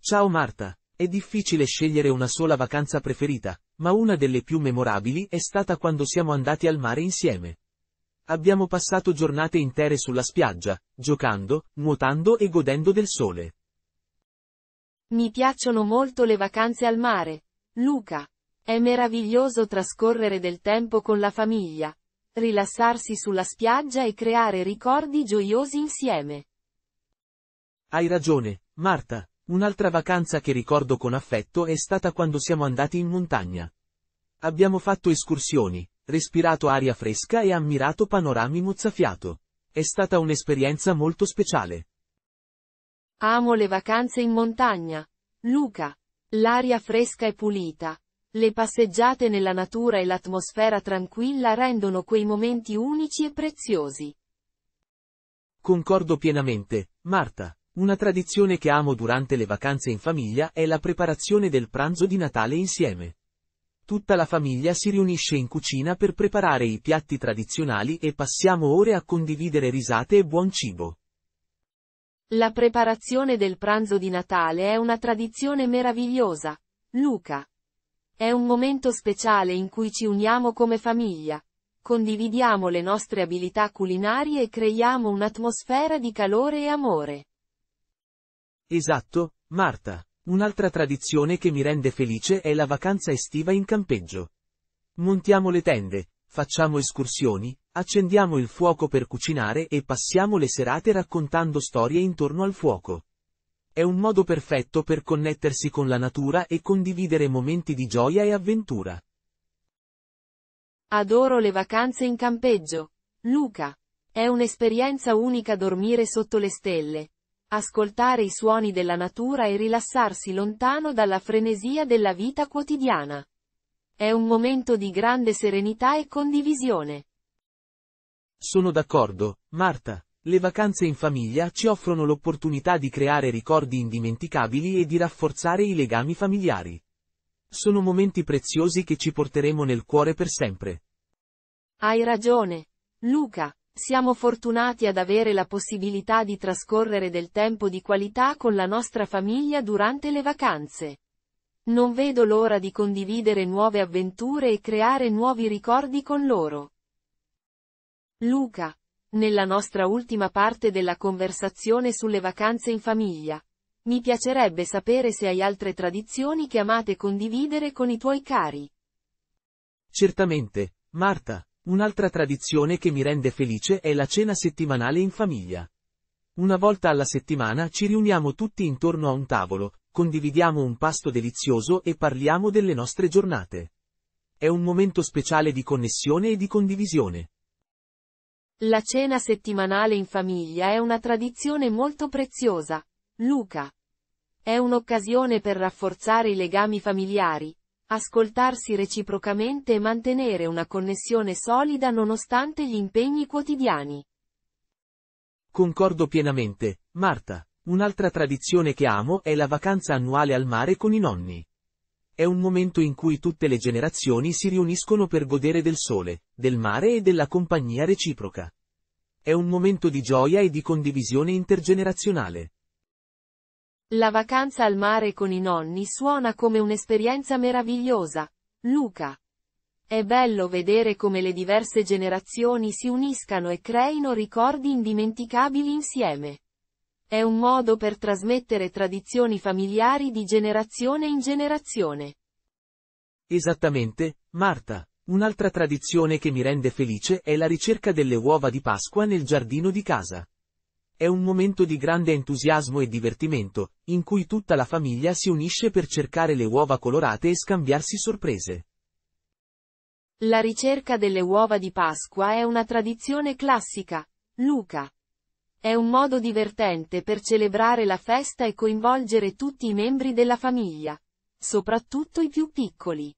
Ciao Marta, è difficile scegliere una sola vacanza preferita, ma una delle più memorabili è stata quando siamo andati al mare insieme. Abbiamo passato giornate intere sulla spiaggia, giocando, nuotando e godendo del sole. Mi piacciono molto le vacanze al mare. Luca. È meraviglioso trascorrere del tempo con la famiglia, rilassarsi sulla spiaggia e creare ricordi gioiosi insieme. Hai ragione, Marta. Un'altra vacanza che ricordo con affetto è stata quando siamo andati in montagna. Abbiamo fatto escursioni, respirato aria fresca e ammirato panorami mozzafiato. È stata un'esperienza molto speciale. Amo le vacanze in montagna. Luca. L'aria fresca e pulita, le passeggiate nella natura e l'atmosfera tranquilla rendono quei momenti unici e preziosi. Concordo pienamente, Marta. Una tradizione che amo durante le vacanze in famiglia è la preparazione del pranzo di Natale insieme. Tutta la famiglia si riunisce in cucina per preparare i piatti tradizionali e passiamo ore a condividere risate e buon cibo. La preparazione del pranzo di Natale è una tradizione meravigliosa. Luca è un momento speciale in cui ci uniamo come famiglia. Condividiamo le nostre abilità culinarie e creiamo un'atmosfera di calore e amore. Esatto, Marta. Un'altra tradizione che mi rende felice è la vacanza estiva in campeggio. Montiamo le tende, facciamo escursioni, accendiamo il fuoco per cucinare e passiamo le serate raccontando storie intorno al fuoco. È un modo perfetto per connettersi con la natura e condividere momenti di gioia e avventura. Adoro le vacanze in campeggio. Luca. È un'esperienza unica dormire sotto le stelle, ascoltare i suoni della natura e rilassarsi lontano dalla frenesia della vita quotidiana. È un momento di grande serenità e condivisione. Sono d'accordo, Marta. Le vacanze in famiglia ci offrono l'opportunità di creare ricordi indimenticabili e di rafforzare i legami familiari. Sono momenti preziosi che ci porteremo nel cuore per sempre. Hai ragione. Luca, siamo fortunati ad avere la possibilità di trascorrere del tempo di qualità con la nostra famiglia durante le vacanze. Non vedo l'ora di condividere nuove avventure e creare nuovi ricordi con loro. Luca, nella nostra ultima parte della conversazione sulle vacanze in famiglia. Mi piacerebbe sapere se hai altre tradizioni che amate condividere con i tuoi cari. Certamente, Marta. Un'altra tradizione che mi rende felice è la cena settimanale in famiglia. Una volta alla settimana ci riuniamo tutti intorno a un tavolo, condividiamo un pasto delizioso e parliamo delle nostre giornate. È un momento speciale di connessione e di condivisione. La cena settimanale in famiglia è una tradizione molto preziosa. Luca. È un'occasione per rafforzare i legami familiari, ascoltarsi reciprocamente e mantenere una connessione solida nonostante gli impegni quotidiani. Concordo pienamente, Marta. Un'altra tradizione che amo è la vacanza annuale al mare con i nonni. È un momento in cui tutte le generazioni si riuniscono per godere del sole, del mare e della compagnia reciproca. È un momento di gioia e di condivisione intergenerazionale. La vacanza al mare con i nonni suona come un'esperienza meravigliosa. Luca. È bello vedere come le diverse generazioni si uniscano e creino ricordi indimenticabili insieme. È un modo per trasmettere tradizioni familiari di generazione in generazione. Esattamente, Marta. Un'altra tradizione che mi rende felice è la ricerca delle uova di Pasqua nel giardino di casa. È un momento di grande entusiasmo e divertimento, in cui tutta la famiglia si unisce per cercare le uova colorate e scambiarsi sorprese. La ricerca delle uova di Pasqua è una tradizione classica. Luca è un modo divertente per celebrare la festa e coinvolgere tutti i membri della famiglia, soprattutto i più piccoli.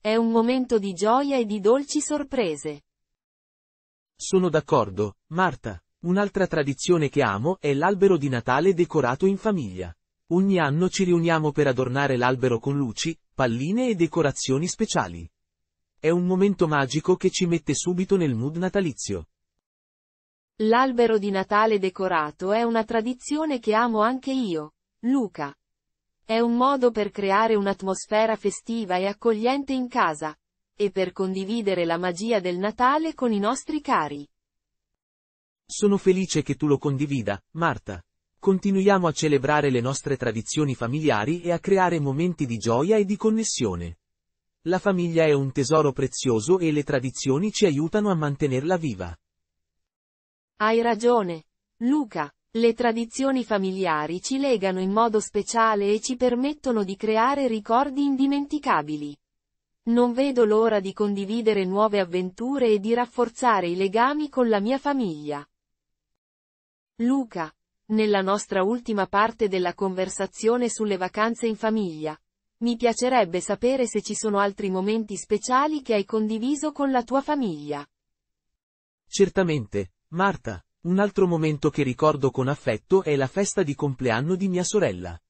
È un momento di gioia e di dolci sorprese. Sono d'accordo, Marta. Un'altra tradizione che amo è l'albero di Natale decorato in famiglia. Ogni anno ci riuniamo per adornare l'albero con luci, palline e decorazioni speciali. È un momento magico che ci mette subito nel mood natalizio. L'albero di Natale decorato è una tradizione che amo anche io, Luca. È un modo per creare un'atmosfera festiva e accogliente in casa, e per condividere la magia del Natale con i nostri cari. Sono felice che tu lo condivida, Marta. Continuiamo a celebrare le nostre tradizioni familiari e a creare momenti di gioia e di connessione. La famiglia è un tesoro prezioso e le tradizioni ci aiutano a mantenerla viva. Hai ragione. Luca, le tradizioni familiari ci legano in modo speciale e ci permettono di creare ricordi indimenticabili. Non vedo l'ora di condividere nuove avventure e di rafforzare i legami con la mia famiglia. Luca, nella nostra ultima parte della conversazione sulle vacanze in famiglia, mi piacerebbe sapere se ci sono altri momenti speciali che hai condiviso con la tua famiglia. Certamente, Marta. Un altro momento che ricordo con affetto è la festa di compleanno di mia sorella.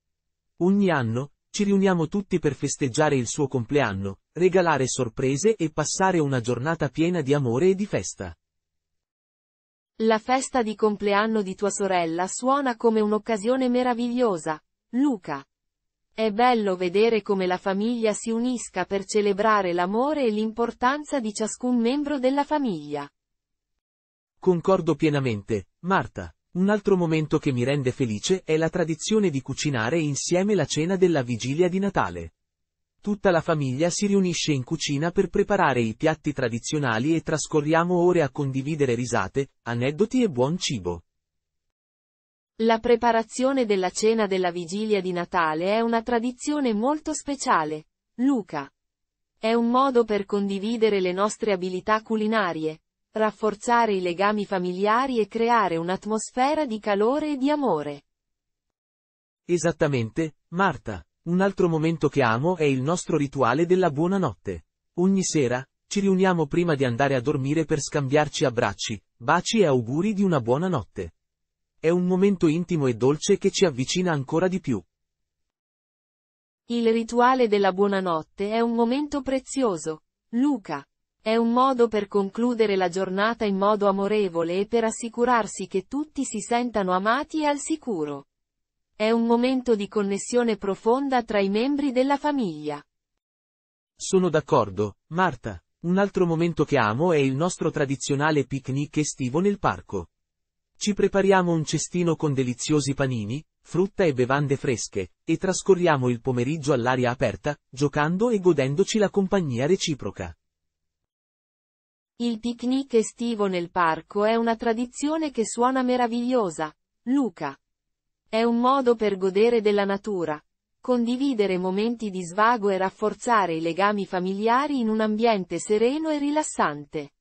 Ogni anno, ci riuniamo tutti per festeggiare il suo compleanno, regalare sorprese e passare una giornata piena di amore e di festa. La festa di compleanno di tua sorella suona come un'occasione meravigliosa, Luca. È bello vedere come la famiglia si unisca per celebrare l'amore e l'importanza di ciascun membro della famiglia. Concordo pienamente, Marta. Un altro momento che mi rende felice è la tradizione di cucinare insieme la cena della vigilia di Natale. Tutta la famiglia si riunisce in cucina per preparare i piatti tradizionali e trascorriamo ore a condividere risate, aneddoti e buon cibo. La preparazione della cena della vigilia di Natale è una tradizione molto speciale. Luca. È un modo per condividere le nostre abilità culinarie, rafforzare i legami familiari e creare un'atmosfera di calore e di amore. Esattamente, Marta. Un altro momento che amo è il nostro rituale della buonanotte. Ogni sera, ci riuniamo prima di andare a dormire per scambiarci abbracci, baci e auguri di una buona notte. È un momento intimo e dolce che ci avvicina ancora di più. Il rituale della buonanotte è un momento prezioso. Luca è un modo per concludere la giornata in modo amorevole e per assicurarsi che tutti si sentano amati e al sicuro. È un momento di connessione profonda tra i membri della famiglia. Sono d'accordo, Marta. Un altro momento che amo è il nostro tradizionale picnic estivo nel parco. Ci prepariamo un cestino con deliziosi panini, frutta e bevande fresche, e trascorriamo il pomeriggio all'aria aperta, giocando e godendoci la compagnia reciproca. Il picnic estivo nel parco è una tradizione che suona meravigliosa. Luca. È un modo per godere della natura, condividere momenti di svago e rafforzare i legami familiari in un ambiente sereno e rilassante.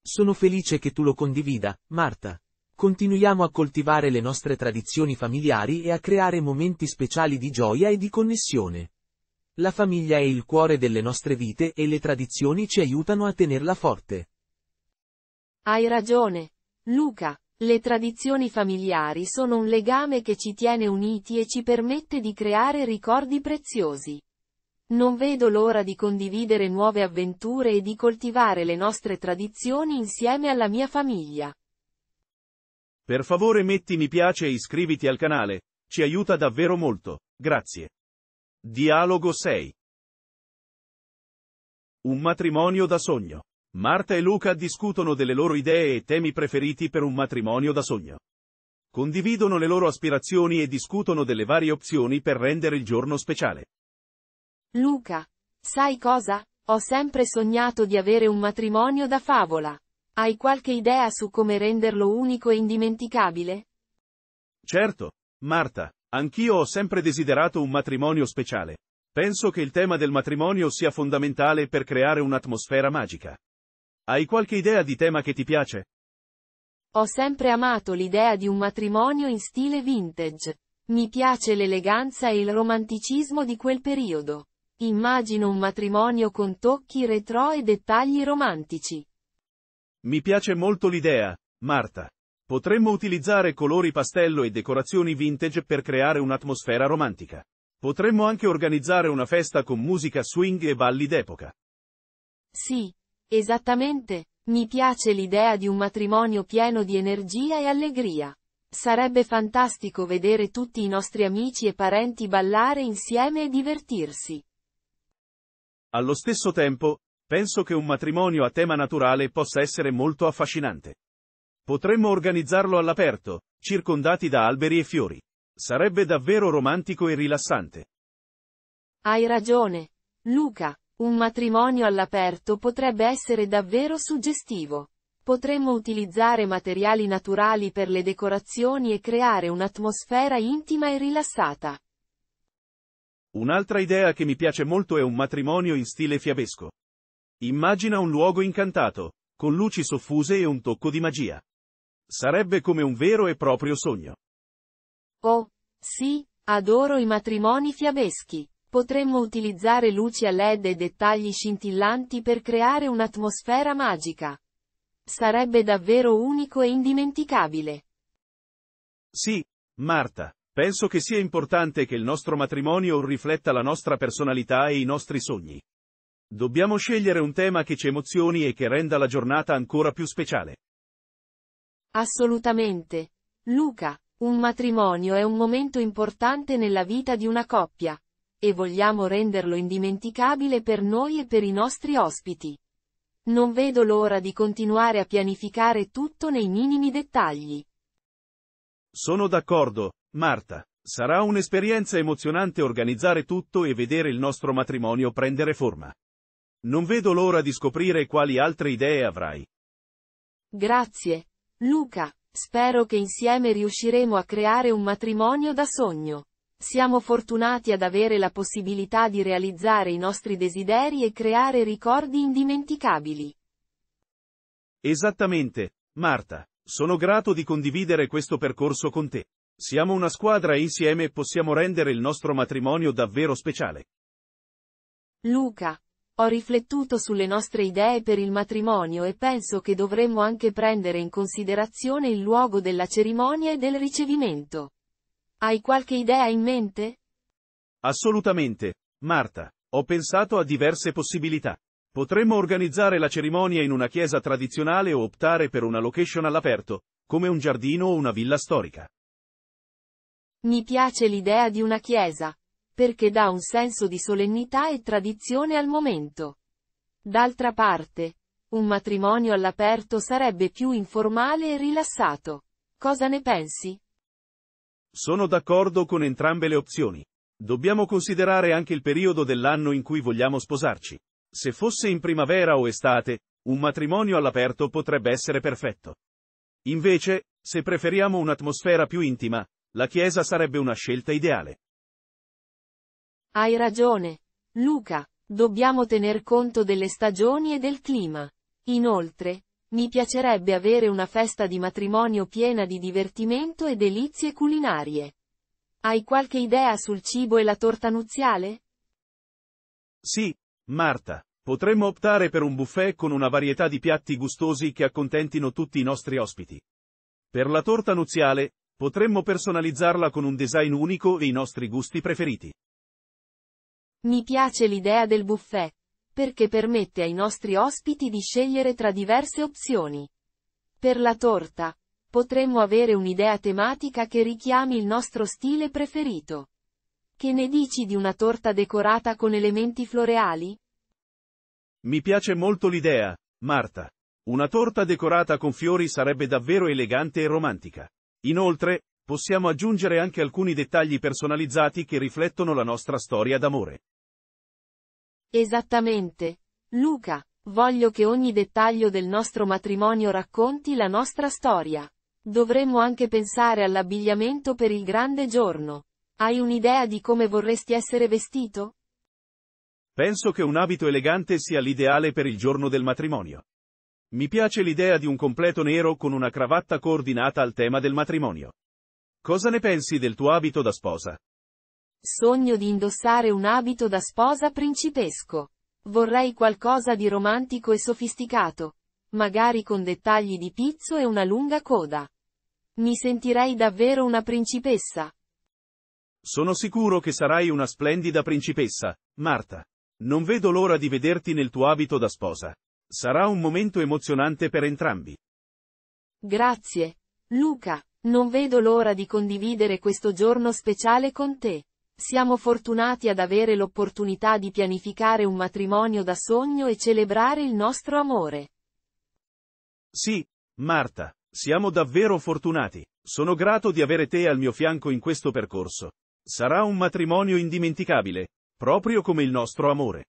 Sono felice che tu lo condivida, Marta. Continuiamo a coltivare le nostre tradizioni familiari e a creare momenti speciali di gioia e di connessione. La famiglia è il cuore delle nostre vite e le tradizioni ci aiutano a tenerla forte. Hai ragione. Luca, le tradizioni familiari sono un legame che ci tiene uniti e ci permette di creare ricordi preziosi. Non vedo l'ora di condividere nuove avventure e di coltivare le nostre tradizioni insieme alla mia famiglia. Per favore metti mi piace e iscriviti al canale, ci aiuta davvero molto, grazie. Dialogo 6 Un matrimonio da sogno. Marta e Luca discutono delle loro idee e temi preferiti per un matrimonio da sogno. Condividono le loro aspirazioni e discutono delle varie opzioni per rendere il giorno speciale. Luca, sai cosa? Ho sempre sognato di avere un matrimonio da favola. Hai qualche idea su come renderlo unico e indimenticabile? Certo, Marta, Anch'io ho sempre desiderato un matrimonio speciale. Penso che il tema del matrimonio sia fondamentale per creare un'atmosfera magica. Hai qualche idea di tema che ti piace? Ho sempre amato l'idea di un matrimonio in stile vintage. Mi piace l'eleganza e il romanticismo di quel periodo. Immagino un matrimonio con tocchi retro e dettagli romantici. Mi piace molto l'idea, Marta. Potremmo utilizzare colori pastello e decorazioni vintage per creare un'atmosfera romantica. Potremmo anche organizzare una festa con musica swing e balli d'epoca. Sì, esattamente. Mi piace l'idea di un matrimonio pieno di energia e allegria. Sarebbe fantastico vedere tutti i nostri amici e parenti ballare insieme e divertirsi. Allo stesso tempo, penso che un matrimonio a tema naturale possa essere molto affascinante. Potremmo organizzarlo all'aperto, circondati da alberi e fiori. Sarebbe davvero romantico e rilassante. Hai ragione, Luca. Un matrimonio all'aperto potrebbe essere davvero suggestivo. Potremmo utilizzare materiali naturali per le decorazioni e creare un'atmosfera intima e rilassata. Un'altra idea che mi piace molto è un matrimonio in stile fiabesco. Immagina un luogo incantato, con luci soffuse e un tocco di magia. Sarebbe come un vero e proprio sogno. Oh, sì, adoro i matrimoni fiabeschi. Potremmo utilizzare luci a LED e dettagli scintillanti per creare un'atmosfera magica. Sarebbe davvero unico e indimenticabile. Sì, Marta, penso che sia importante che il nostro matrimonio rifletta la nostra personalità e i nostri sogni. Dobbiamo scegliere un tema che ci emozioni e che renda la giornata ancora più speciale. Assolutamente. Luca, un matrimonio è un momento importante nella vita di una coppia. E vogliamo renderlo indimenticabile per noi e per i nostri ospiti. Non vedo l'ora di continuare a pianificare tutto nei minimi dettagli. Sono d'accordo, Marta. Sarà un'esperienza emozionante organizzare tutto e vedere il nostro matrimonio prendere forma. Non vedo l'ora di scoprire quali altre idee avrai. Grazie, Luca, spero che insieme riusciremo a creare un matrimonio da sogno. Siamo fortunati ad avere la possibilità di realizzare i nostri desideri e creare ricordi indimenticabili. Esattamente, Marta. Sono grato di condividere questo percorso con te. Siamo una squadra e insieme possiamo rendere il nostro matrimonio davvero speciale. Luca, ho riflettuto sulle nostre idee per il matrimonio e penso che dovremmo anche prendere in considerazione il luogo della cerimonia e del ricevimento. Hai qualche idea in mente? Assolutamente, Marta. Ho pensato a diverse possibilità. Potremmo organizzare la cerimonia in una chiesa tradizionale o optare per una location all'aperto, come un giardino o una villa storica. Mi piace l'idea di una chiesa perché dà un senso di solennità e tradizione al momento. D'altra parte, un matrimonio all'aperto sarebbe più informale e rilassato. Cosa ne pensi? Sono d'accordo con entrambe le opzioni. Dobbiamo considerare anche il periodo dell'anno in cui vogliamo sposarci. Se fosse in primavera o estate, un matrimonio all'aperto potrebbe essere perfetto. Invece, se preferiamo un'atmosfera più intima, la chiesa sarebbe una scelta ideale. Hai ragione. Luca, dobbiamo tener conto delle stagioni e del clima. Inoltre, mi piacerebbe avere una festa di matrimonio piena di divertimento e delizie culinarie. Hai qualche idea sul cibo e la torta nuziale? Sì, Marta. Potremmo optare per un buffet con una varietà di piatti gustosi che accontentino tutti i nostri ospiti. Per la torta nuziale, potremmo personalizzarla con un design unico e i nostri gusti preferiti. Mi piace l'idea del buffet, perché permette ai nostri ospiti di scegliere tra diverse opzioni. Per la torta, potremmo avere un'idea tematica che richiami il nostro stile preferito. Che ne dici di una torta decorata con elementi floreali? Mi piace molto l'idea, Marta. Una torta decorata con fiori sarebbe davvero elegante e romantica. Inoltre, possiamo aggiungere anche alcuni dettagli personalizzati che riflettono la nostra storia d'amore. Esattamente. Luca, voglio che ogni dettaglio del nostro matrimonio racconti la nostra storia. Dovremmo anche pensare all'abbigliamento per il grande giorno. Hai un'idea di come vorresti essere vestito? Penso che un abito elegante sia l'ideale per il giorno del matrimonio. Mi piace l'idea di un completo nero con una cravatta coordinata al tema del matrimonio. Cosa ne pensi del tuo abito da sposa? Sogno di indossare un abito da sposa principesco. Vorrei qualcosa di romantico e sofisticato. Magari con dettagli di pizzo e una lunga coda. Mi sentirei davvero una principessa. Sono sicuro che sarai una splendida principessa, Marta. Non vedo l'ora di vederti nel tuo abito da sposa. Sarà un momento emozionante per entrambi. Grazie, Luca. Non vedo l'ora di condividere questo giorno speciale con te. Siamo fortunati ad avere l'opportunità di pianificare un matrimonio da sogno e celebrare il nostro amore. Sì, Marta, siamo davvero fortunati. Sono grato di avere te al mio fianco in questo percorso. Sarà un matrimonio indimenticabile, proprio come il nostro amore.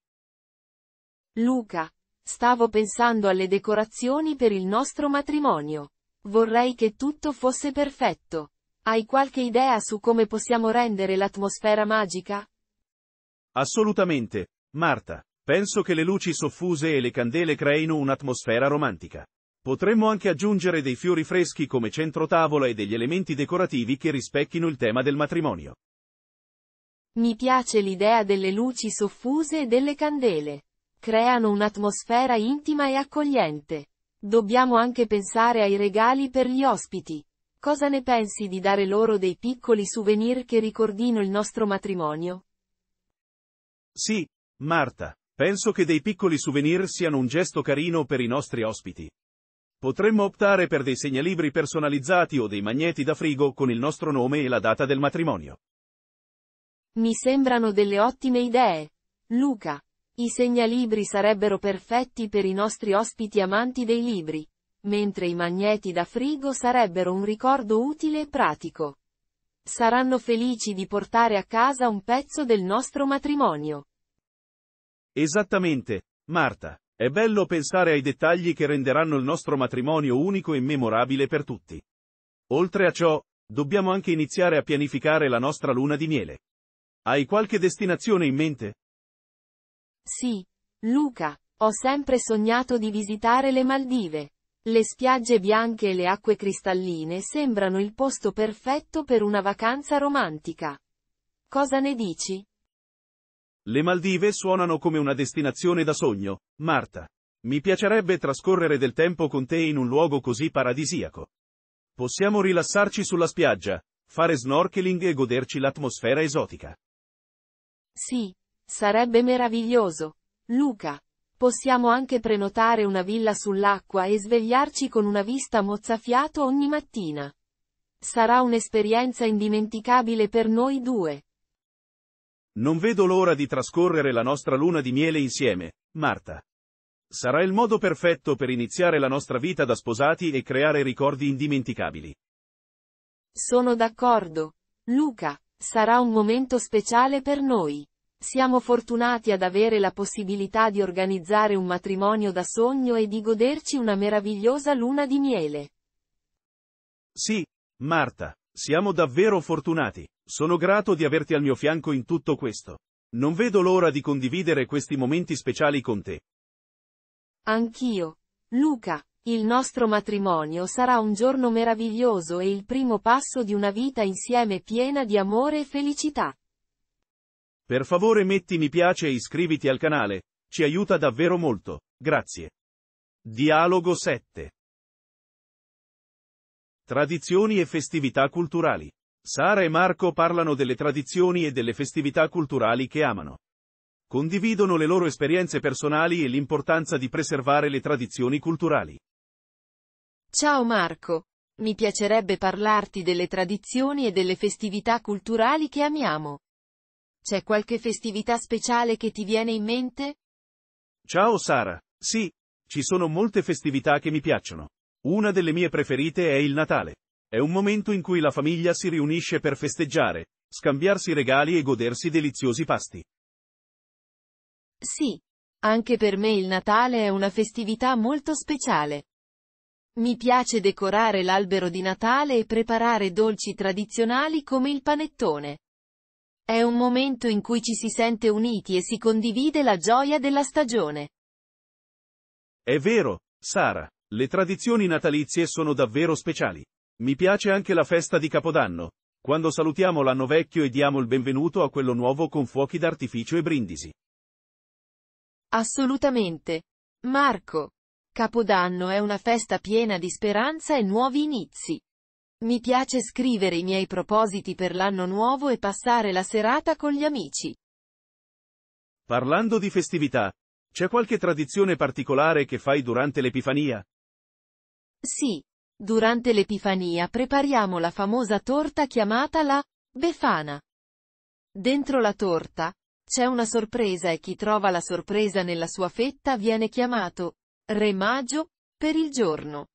Luca, stavo pensando alle decorazioni per il nostro matrimonio. Vorrei che tutto fosse perfetto. Hai qualche idea su come possiamo rendere l'atmosfera magica? Assolutamente, Marta. Penso che le luci soffuse e le candele creino un'atmosfera romantica. Potremmo anche aggiungere dei fiori freschi come centrotavola e degli elementi decorativi che rispecchino il tema del matrimonio. Mi piace l'idea delle luci soffuse e delle candele. Creano un'atmosfera intima e accogliente. Dobbiamo anche pensare ai regali per gli ospiti. Cosa ne pensi di dare loro dei piccoli souvenir che ricordino il nostro matrimonio? Sì, Marta, penso che dei piccoli souvenir siano un gesto carino per i nostri ospiti. Potremmo optare per dei segnalibri personalizzati o dei magneti da frigo con il nostro nome e la data del matrimonio. Mi sembrano delle ottime idee. Luca, i segnalibri sarebbero perfetti per i nostri ospiti amanti dei libri mentre i magneti da frigo sarebbero un ricordo utile e pratico. Saranno felici di portare a casa un pezzo del nostro matrimonio. Esattamente, Marta. È bello pensare ai dettagli che renderanno il nostro matrimonio unico e memorabile per tutti. Oltre a ciò, dobbiamo anche iniziare a pianificare la nostra luna di miele. Hai qualche destinazione in mente? Sì, Luca, ho sempre sognato di visitare le Maldive. Le spiagge bianche e le acque cristalline sembrano il posto perfetto per una vacanza romantica. Cosa ne dici? Le Maldive suonano come una destinazione da sogno, Marta. Mi piacerebbe trascorrere del tempo con te in un luogo così paradisiaco. Possiamo rilassarci sulla spiaggia, fare snorkeling e goderci l'atmosfera esotica. Sì, sarebbe meraviglioso. Luca. Possiamo anche prenotare una villa sull'acqua e svegliarci con una vista mozzafiato ogni mattina. Sarà un'esperienza indimenticabile per noi due. Non vedo l'ora di trascorrere la nostra luna di miele insieme, Marta. Sarà il modo perfetto per iniziare la nostra vita da sposati e creare ricordi indimenticabili. Sono d'accordo. Luca, sarà un momento speciale per noi. Siamo fortunati ad avere la possibilità di organizzare un matrimonio da sogno e di goderci una meravigliosa luna di miele. Sì, Marta, siamo davvero fortunati. Sono grato di averti al mio fianco in tutto questo. Non vedo l'ora di condividere questi momenti speciali con te. Anch'io. Luca, il nostro matrimonio sarà un giorno meraviglioso e il primo passo di una vita insieme piena di amore e felicità. Per favore metti mi piace e iscriviti al canale, ci aiuta davvero molto, grazie. Dialogo 7 Tradizioni e festività culturali. Sara e Marco parlano delle tradizioni e delle festività culturali che amano. Condividono le loro esperienze personali e l'importanza di preservare le tradizioni culturali. Ciao Marco, mi piacerebbe parlarti delle tradizioni e delle festività culturali che amiamo. C'è qualche festività speciale che ti viene in mente? Ciao Sara. Sì, ci sono molte festività che mi piacciono. Una delle mie preferite è il Natale. È un momento in cui la famiglia si riunisce per festeggiare, scambiarsi regali e godersi deliziosi pasti. Sì, anche per me il Natale è una festività molto speciale. Mi piace decorare l'albero di Natale e preparare dolci tradizionali come il panettone. È un momento in cui ci si sente uniti e si condivide la gioia della stagione. È vero, Sara, le tradizioni natalizie sono davvero speciali. Mi piace anche la festa di Capodanno, quando salutiamo l'anno vecchio e diamo il benvenuto a quello nuovo con fuochi d'artificio e brindisi. Assolutamente. Marco. Capodanno è una festa piena di speranza e nuovi inizi. Mi piace scrivere i miei propositi per l'anno nuovo e passare la serata con gli amici. Parlando di festività, c'è qualche tradizione particolare che fai durante l'Epifania? Sì. Durante l'Epifania prepariamo la famosa torta chiamata la Befana. Dentro la torta, c'è una sorpresa e chi trova la sorpresa nella sua fetta viene chiamato Re Magio per il giorno.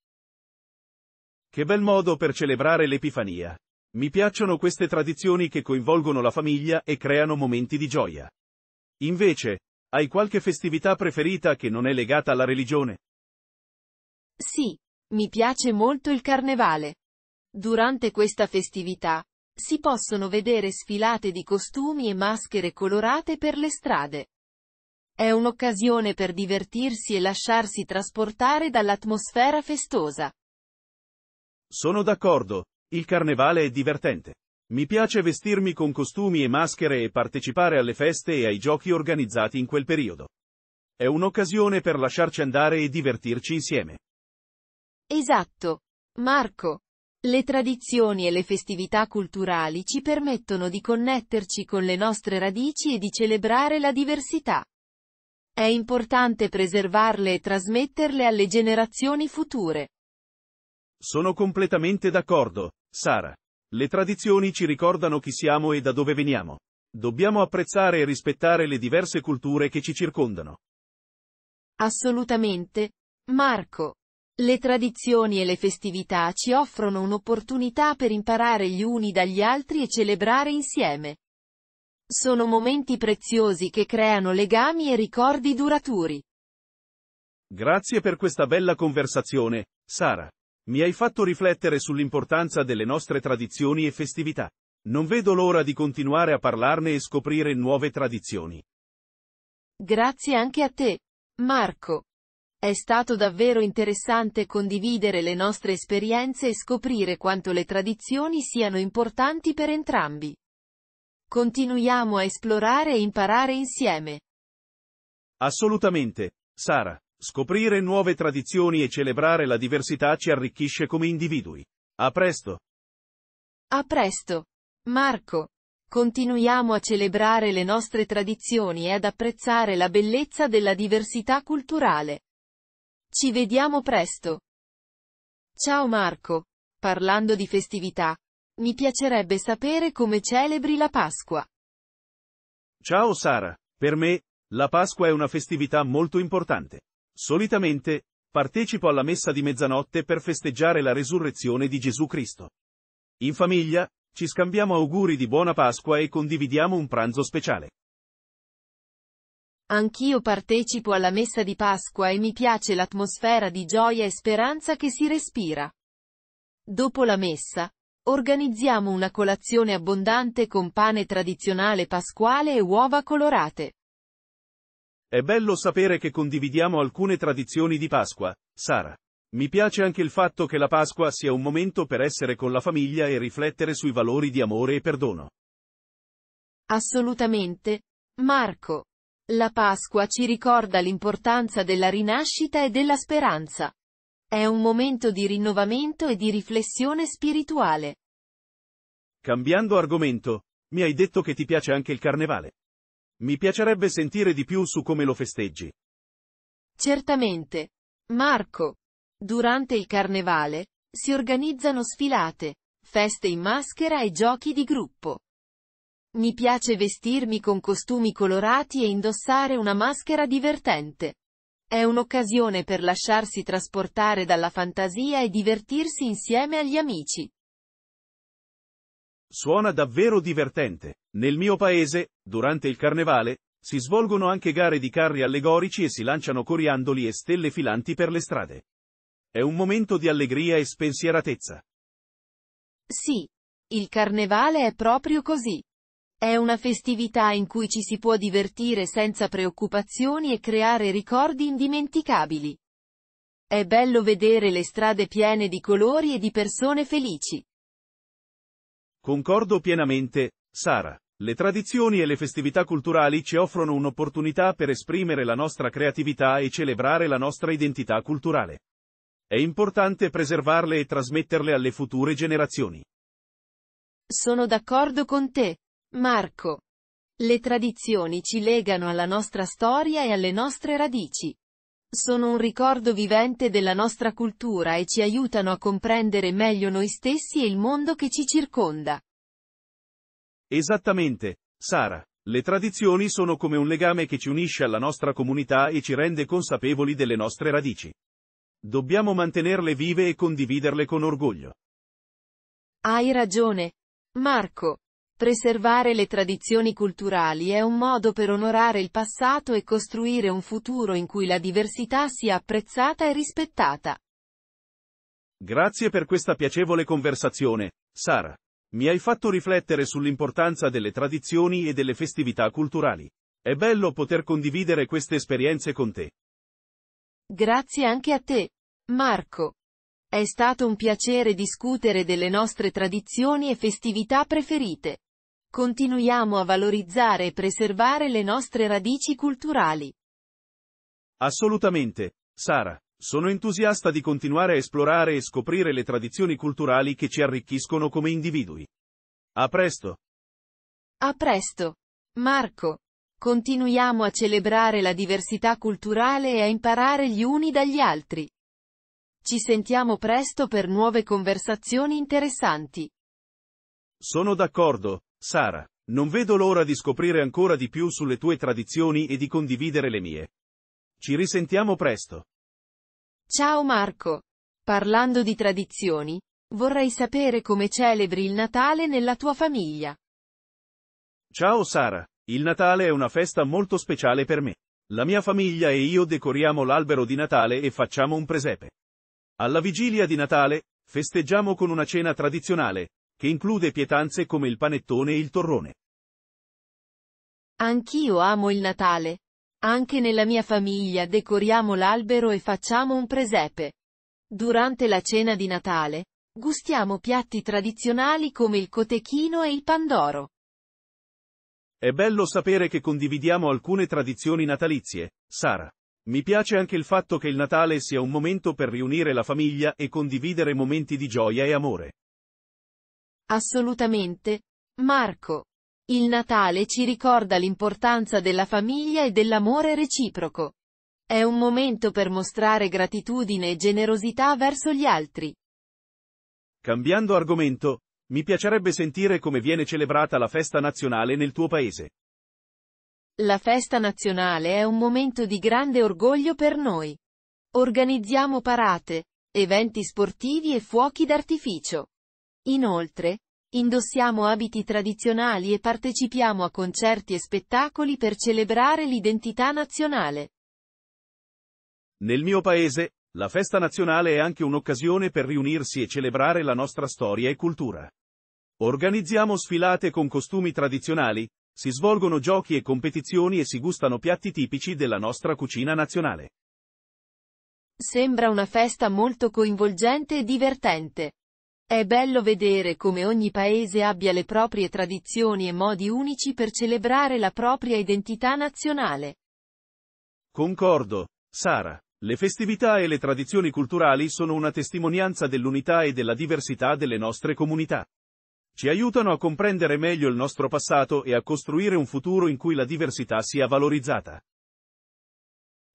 Che bel modo per celebrare l'Epifania. Mi piacciono queste tradizioni che coinvolgono la famiglia e creano momenti di gioia. Invece, hai qualche festività preferita che non è legata alla religione? Sì, mi piace molto il carnevale. Durante questa festività, si possono vedere sfilate di costumi e maschere colorate per le strade. È un'occasione per divertirsi e lasciarsi trasportare dall'atmosfera festosa. Sono d'accordo. Il carnevale è divertente. Mi piace vestirmi con costumi e maschere e partecipare alle feste e ai giochi organizzati in quel periodo. È un'occasione per lasciarci andare e divertirci insieme. Esatto. Marco. Le tradizioni e le festività culturali ci permettono di connetterci con le nostre radici e di celebrare la diversità. È importante preservarle e trasmetterle alle generazioni future. Sono completamente d'accordo, Sara. Le tradizioni ci ricordano chi siamo e da dove veniamo. Dobbiamo apprezzare e rispettare le diverse culture che ci circondano. Assolutamente. Marco. Le tradizioni e le festività ci offrono un'opportunità per imparare gli uni dagli altri e celebrare insieme. Sono momenti preziosi che creano legami e ricordi duraturi. Grazie per questa bella conversazione, Sara. Mi hai fatto riflettere sull'importanza delle nostre tradizioni e festività. Non vedo l'ora di continuare a parlarne e scoprire nuove tradizioni. Grazie anche a te, Marco. È stato davvero interessante condividere le nostre esperienze e scoprire quanto le tradizioni siano importanti per entrambi. Continuiamo a esplorare e imparare insieme. Assolutamente, Sara. Scoprire nuove tradizioni e celebrare la diversità ci arricchisce come individui. A presto! A presto! Marco! Continuiamo a celebrare le nostre tradizioni e ad apprezzare la bellezza della diversità culturale. Ci vediamo presto! Ciao Marco! Parlando di festività, mi piacerebbe sapere come celebri la Pasqua. Ciao Sara, per me, la Pasqua è una festività molto importante. Solitamente, partecipo alla messa di mezzanotte per festeggiare la resurrezione di Gesù Cristo. In famiglia, ci scambiamo auguri di buona Pasqua e condividiamo un pranzo speciale. Anch'io partecipo alla messa di Pasqua e mi piace l'atmosfera di gioia e speranza che si respira. Dopo la messa, organizziamo una colazione abbondante con pane tradizionale pasquale e uova colorate. È bello sapere che condividiamo alcune tradizioni di Pasqua, Sara. Mi piace anche il fatto che la Pasqua sia un momento per essere con la famiglia e riflettere sui valori di amore e perdono. Assolutamente. Marco. La Pasqua ci ricorda l'importanza della rinascita e della speranza. È un momento di rinnovamento e di riflessione spirituale. Cambiando argomento, mi hai detto che ti piace anche il carnevale. Mi piacerebbe sentire di più su come lo festeggi. Certamente. Marco. Durante il carnevale, si organizzano sfilate, feste in maschera e giochi di gruppo. Mi piace vestirmi con costumi colorati e indossare una maschera divertente. È un'occasione per lasciarsi trasportare dalla fantasia e divertirsi insieme agli amici. Suona davvero divertente. Nel mio paese, Durante il carnevale, si svolgono anche gare di carri allegorici e si lanciano coriandoli e stelle filanti per le strade. È un momento di allegria e spensieratezza. Sì. Il carnevale è proprio così. È una festività in cui ci si può divertire senza preoccupazioni e creare ricordi indimenticabili. È bello vedere le strade piene di colori e di persone felici. Concordo pienamente, Sara. Le tradizioni e le festività culturali ci offrono un'opportunità per esprimere la nostra creatività e celebrare la nostra identità culturale. È importante preservarle e trasmetterle alle future generazioni. Sono d'accordo con te, Marco. Le tradizioni ci legano alla nostra storia e alle nostre radici. Sono un ricordo vivente della nostra cultura e ci aiutano a comprendere meglio noi stessi e il mondo che ci circonda. Esattamente, Sara. Le tradizioni sono come un legame che ci unisce alla nostra comunità e ci rende consapevoli delle nostre radici. Dobbiamo mantenerle vive e condividerle con orgoglio. Hai ragione. Marco. Preservare le tradizioni culturali è un modo per onorare il passato e costruire un futuro in cui la diversità sia apprezzata e rispettata. Grazie per questa piacevole conversazione, Sara. Mi hai fatto riflettere sull'importanza delle tradizioni e delle festività culturali. È bello poter condividere queste esperienze con te. Grazie anche a te, Marco. È stato un piacere discutere delle nostre tradizioni e festività preferite. Continuiamo a valorizzare e preservare le nostre radici culturali. Assolutamente, Sara. Sono entusiasta di continuare a esplorare e scoprire le tradizioni culturali che ci arricchiscono come individui. A presto! A presto! Marco! Continuiamo a celebrare la diversità culturale e a imparare gli uni dagli altri. Ci sentiamo presto per nuove conversazioni interessanti. Sono d'accordo, Sara. Non vedo l'ora di scoprire ancora di più sulle tue tradizioni e di condividere le mie. Ci risentiamo presto. Ciao Marco! Parlando di tradizioni, vorrei sapere come celebri il Natale nella tua famiglia. Ciao Sara! Il Natale è una festa molto speciale per me. La mia famiglia e io decoriamo l'albero di Natale e facciamo un presepe. Alla vigilia di Natale, festeggiamo con una cena tradizionale, che include pietanze come il panettone e il torrone. Anch'io amo il Natale, anche nella mia famiglia decoriamo l'albero e facciamo un presepe. Durante la cena di Natale, gustiamo piatti tradizionali come il cotechino e il pandoro. È bello sapere che condividiamo alcune tradizioni natalizie, Sara. Mi piace anche il fatto che il Natale sia un momento per riunire la famiglia e condividere momenti di gioia e amore. Assolutamente. Marco. Il Natale ci ricorda l'importanza della famiglia e dell'amore reciproco. È un momento per mostrare gratitudine e generosità verso gli altri. Cambiando argomento, mi piacerebbe sentire come viene celebrata la festa nazionale nel tuo paese. La festa nazionale è un momento di grande orgoglio per noi. Organizziamo parate, eventi sportivi e fuochi d'artificio. Inoltre, Indossiamo abiti tradizionali e partecipiamo a concerti e spettacoli per celebrare l'identità nazionale. Nel mio paese, la festa nazionale è anche un'occasione per riunirsi e celebrare la nostra storia e cultura. Organizziamo sfilate con costumi tradizionali, si svolgono giochi e competizioni e si gustano piatti tipici della nostra cucina nazionale. Sembra una festa molto coinvolgente e divertente. È bello vedere come ogni paese abbia le proprie tradizioni e modi unici per celebrare la propria identità nazionale. Concordo, Sara. Le festività e le tradizioni culturali sono una testimonianza dell'unità e della diversità delle nostre comunità. Ci aiutano a comprendere meglio il nostro passato e a costruire un futuro in cui la diversità sia valorizzata.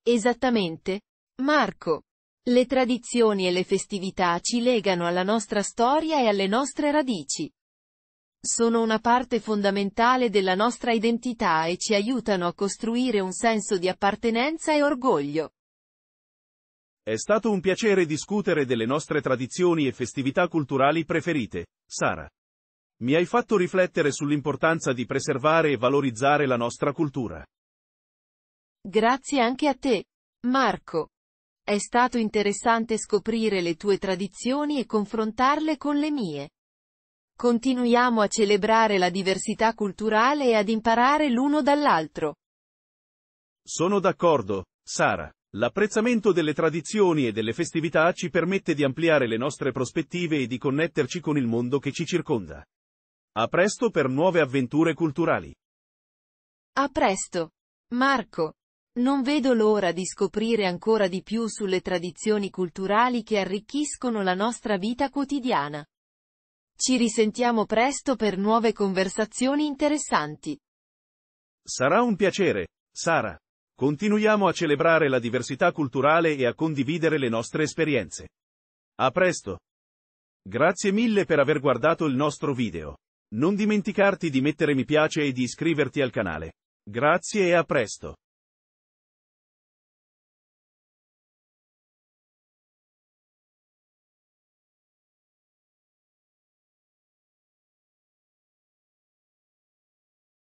Esattamente. Marco. Le tradizioni e le festività ci legano alla nostra storia e alle nostre radici. Sono una parte fondamentale della nostra identità e ci aiutano a costruire un senso di appartenenza e orgoglio. È stato un piacere discutere delle nostre tradizioni e festività culturali preferite, Sara. Mi hai fatto riflettere sull'importanza di preservare e valorizzare la nostra cultura. Grazie anche a te, Marco. È stato interessante scoprire le tue tradizioni e confrontarle con le mie. Continuiamo a celebrare la diversità culturale e ad imparare l'uno dall'altro. Sono d'accordo, Sara. L'apprezzamento delle tradizioni e delle festività ci permette di ampliare le nostre prospettive e di connetterci con il mondo che ci circonda. A presto per nuove avventure culturali. A presto. Marco. Non vedo l'ora di scoprire ancora di più sulle tradizioni culturali che arricchiscono la nostra vita quotidiana. Ci risentiamo presto per nuove conversazioni interessanti. Sarà un piacere, Sara. Continuiamo a celebrare la diversità culturale e a condividere le nostre esperienze. A presto. Grazie mille per aver guardato il nostro video. Non dimenticarti di mettere mi piace e di iscriverti al canale. Grazie e a presto.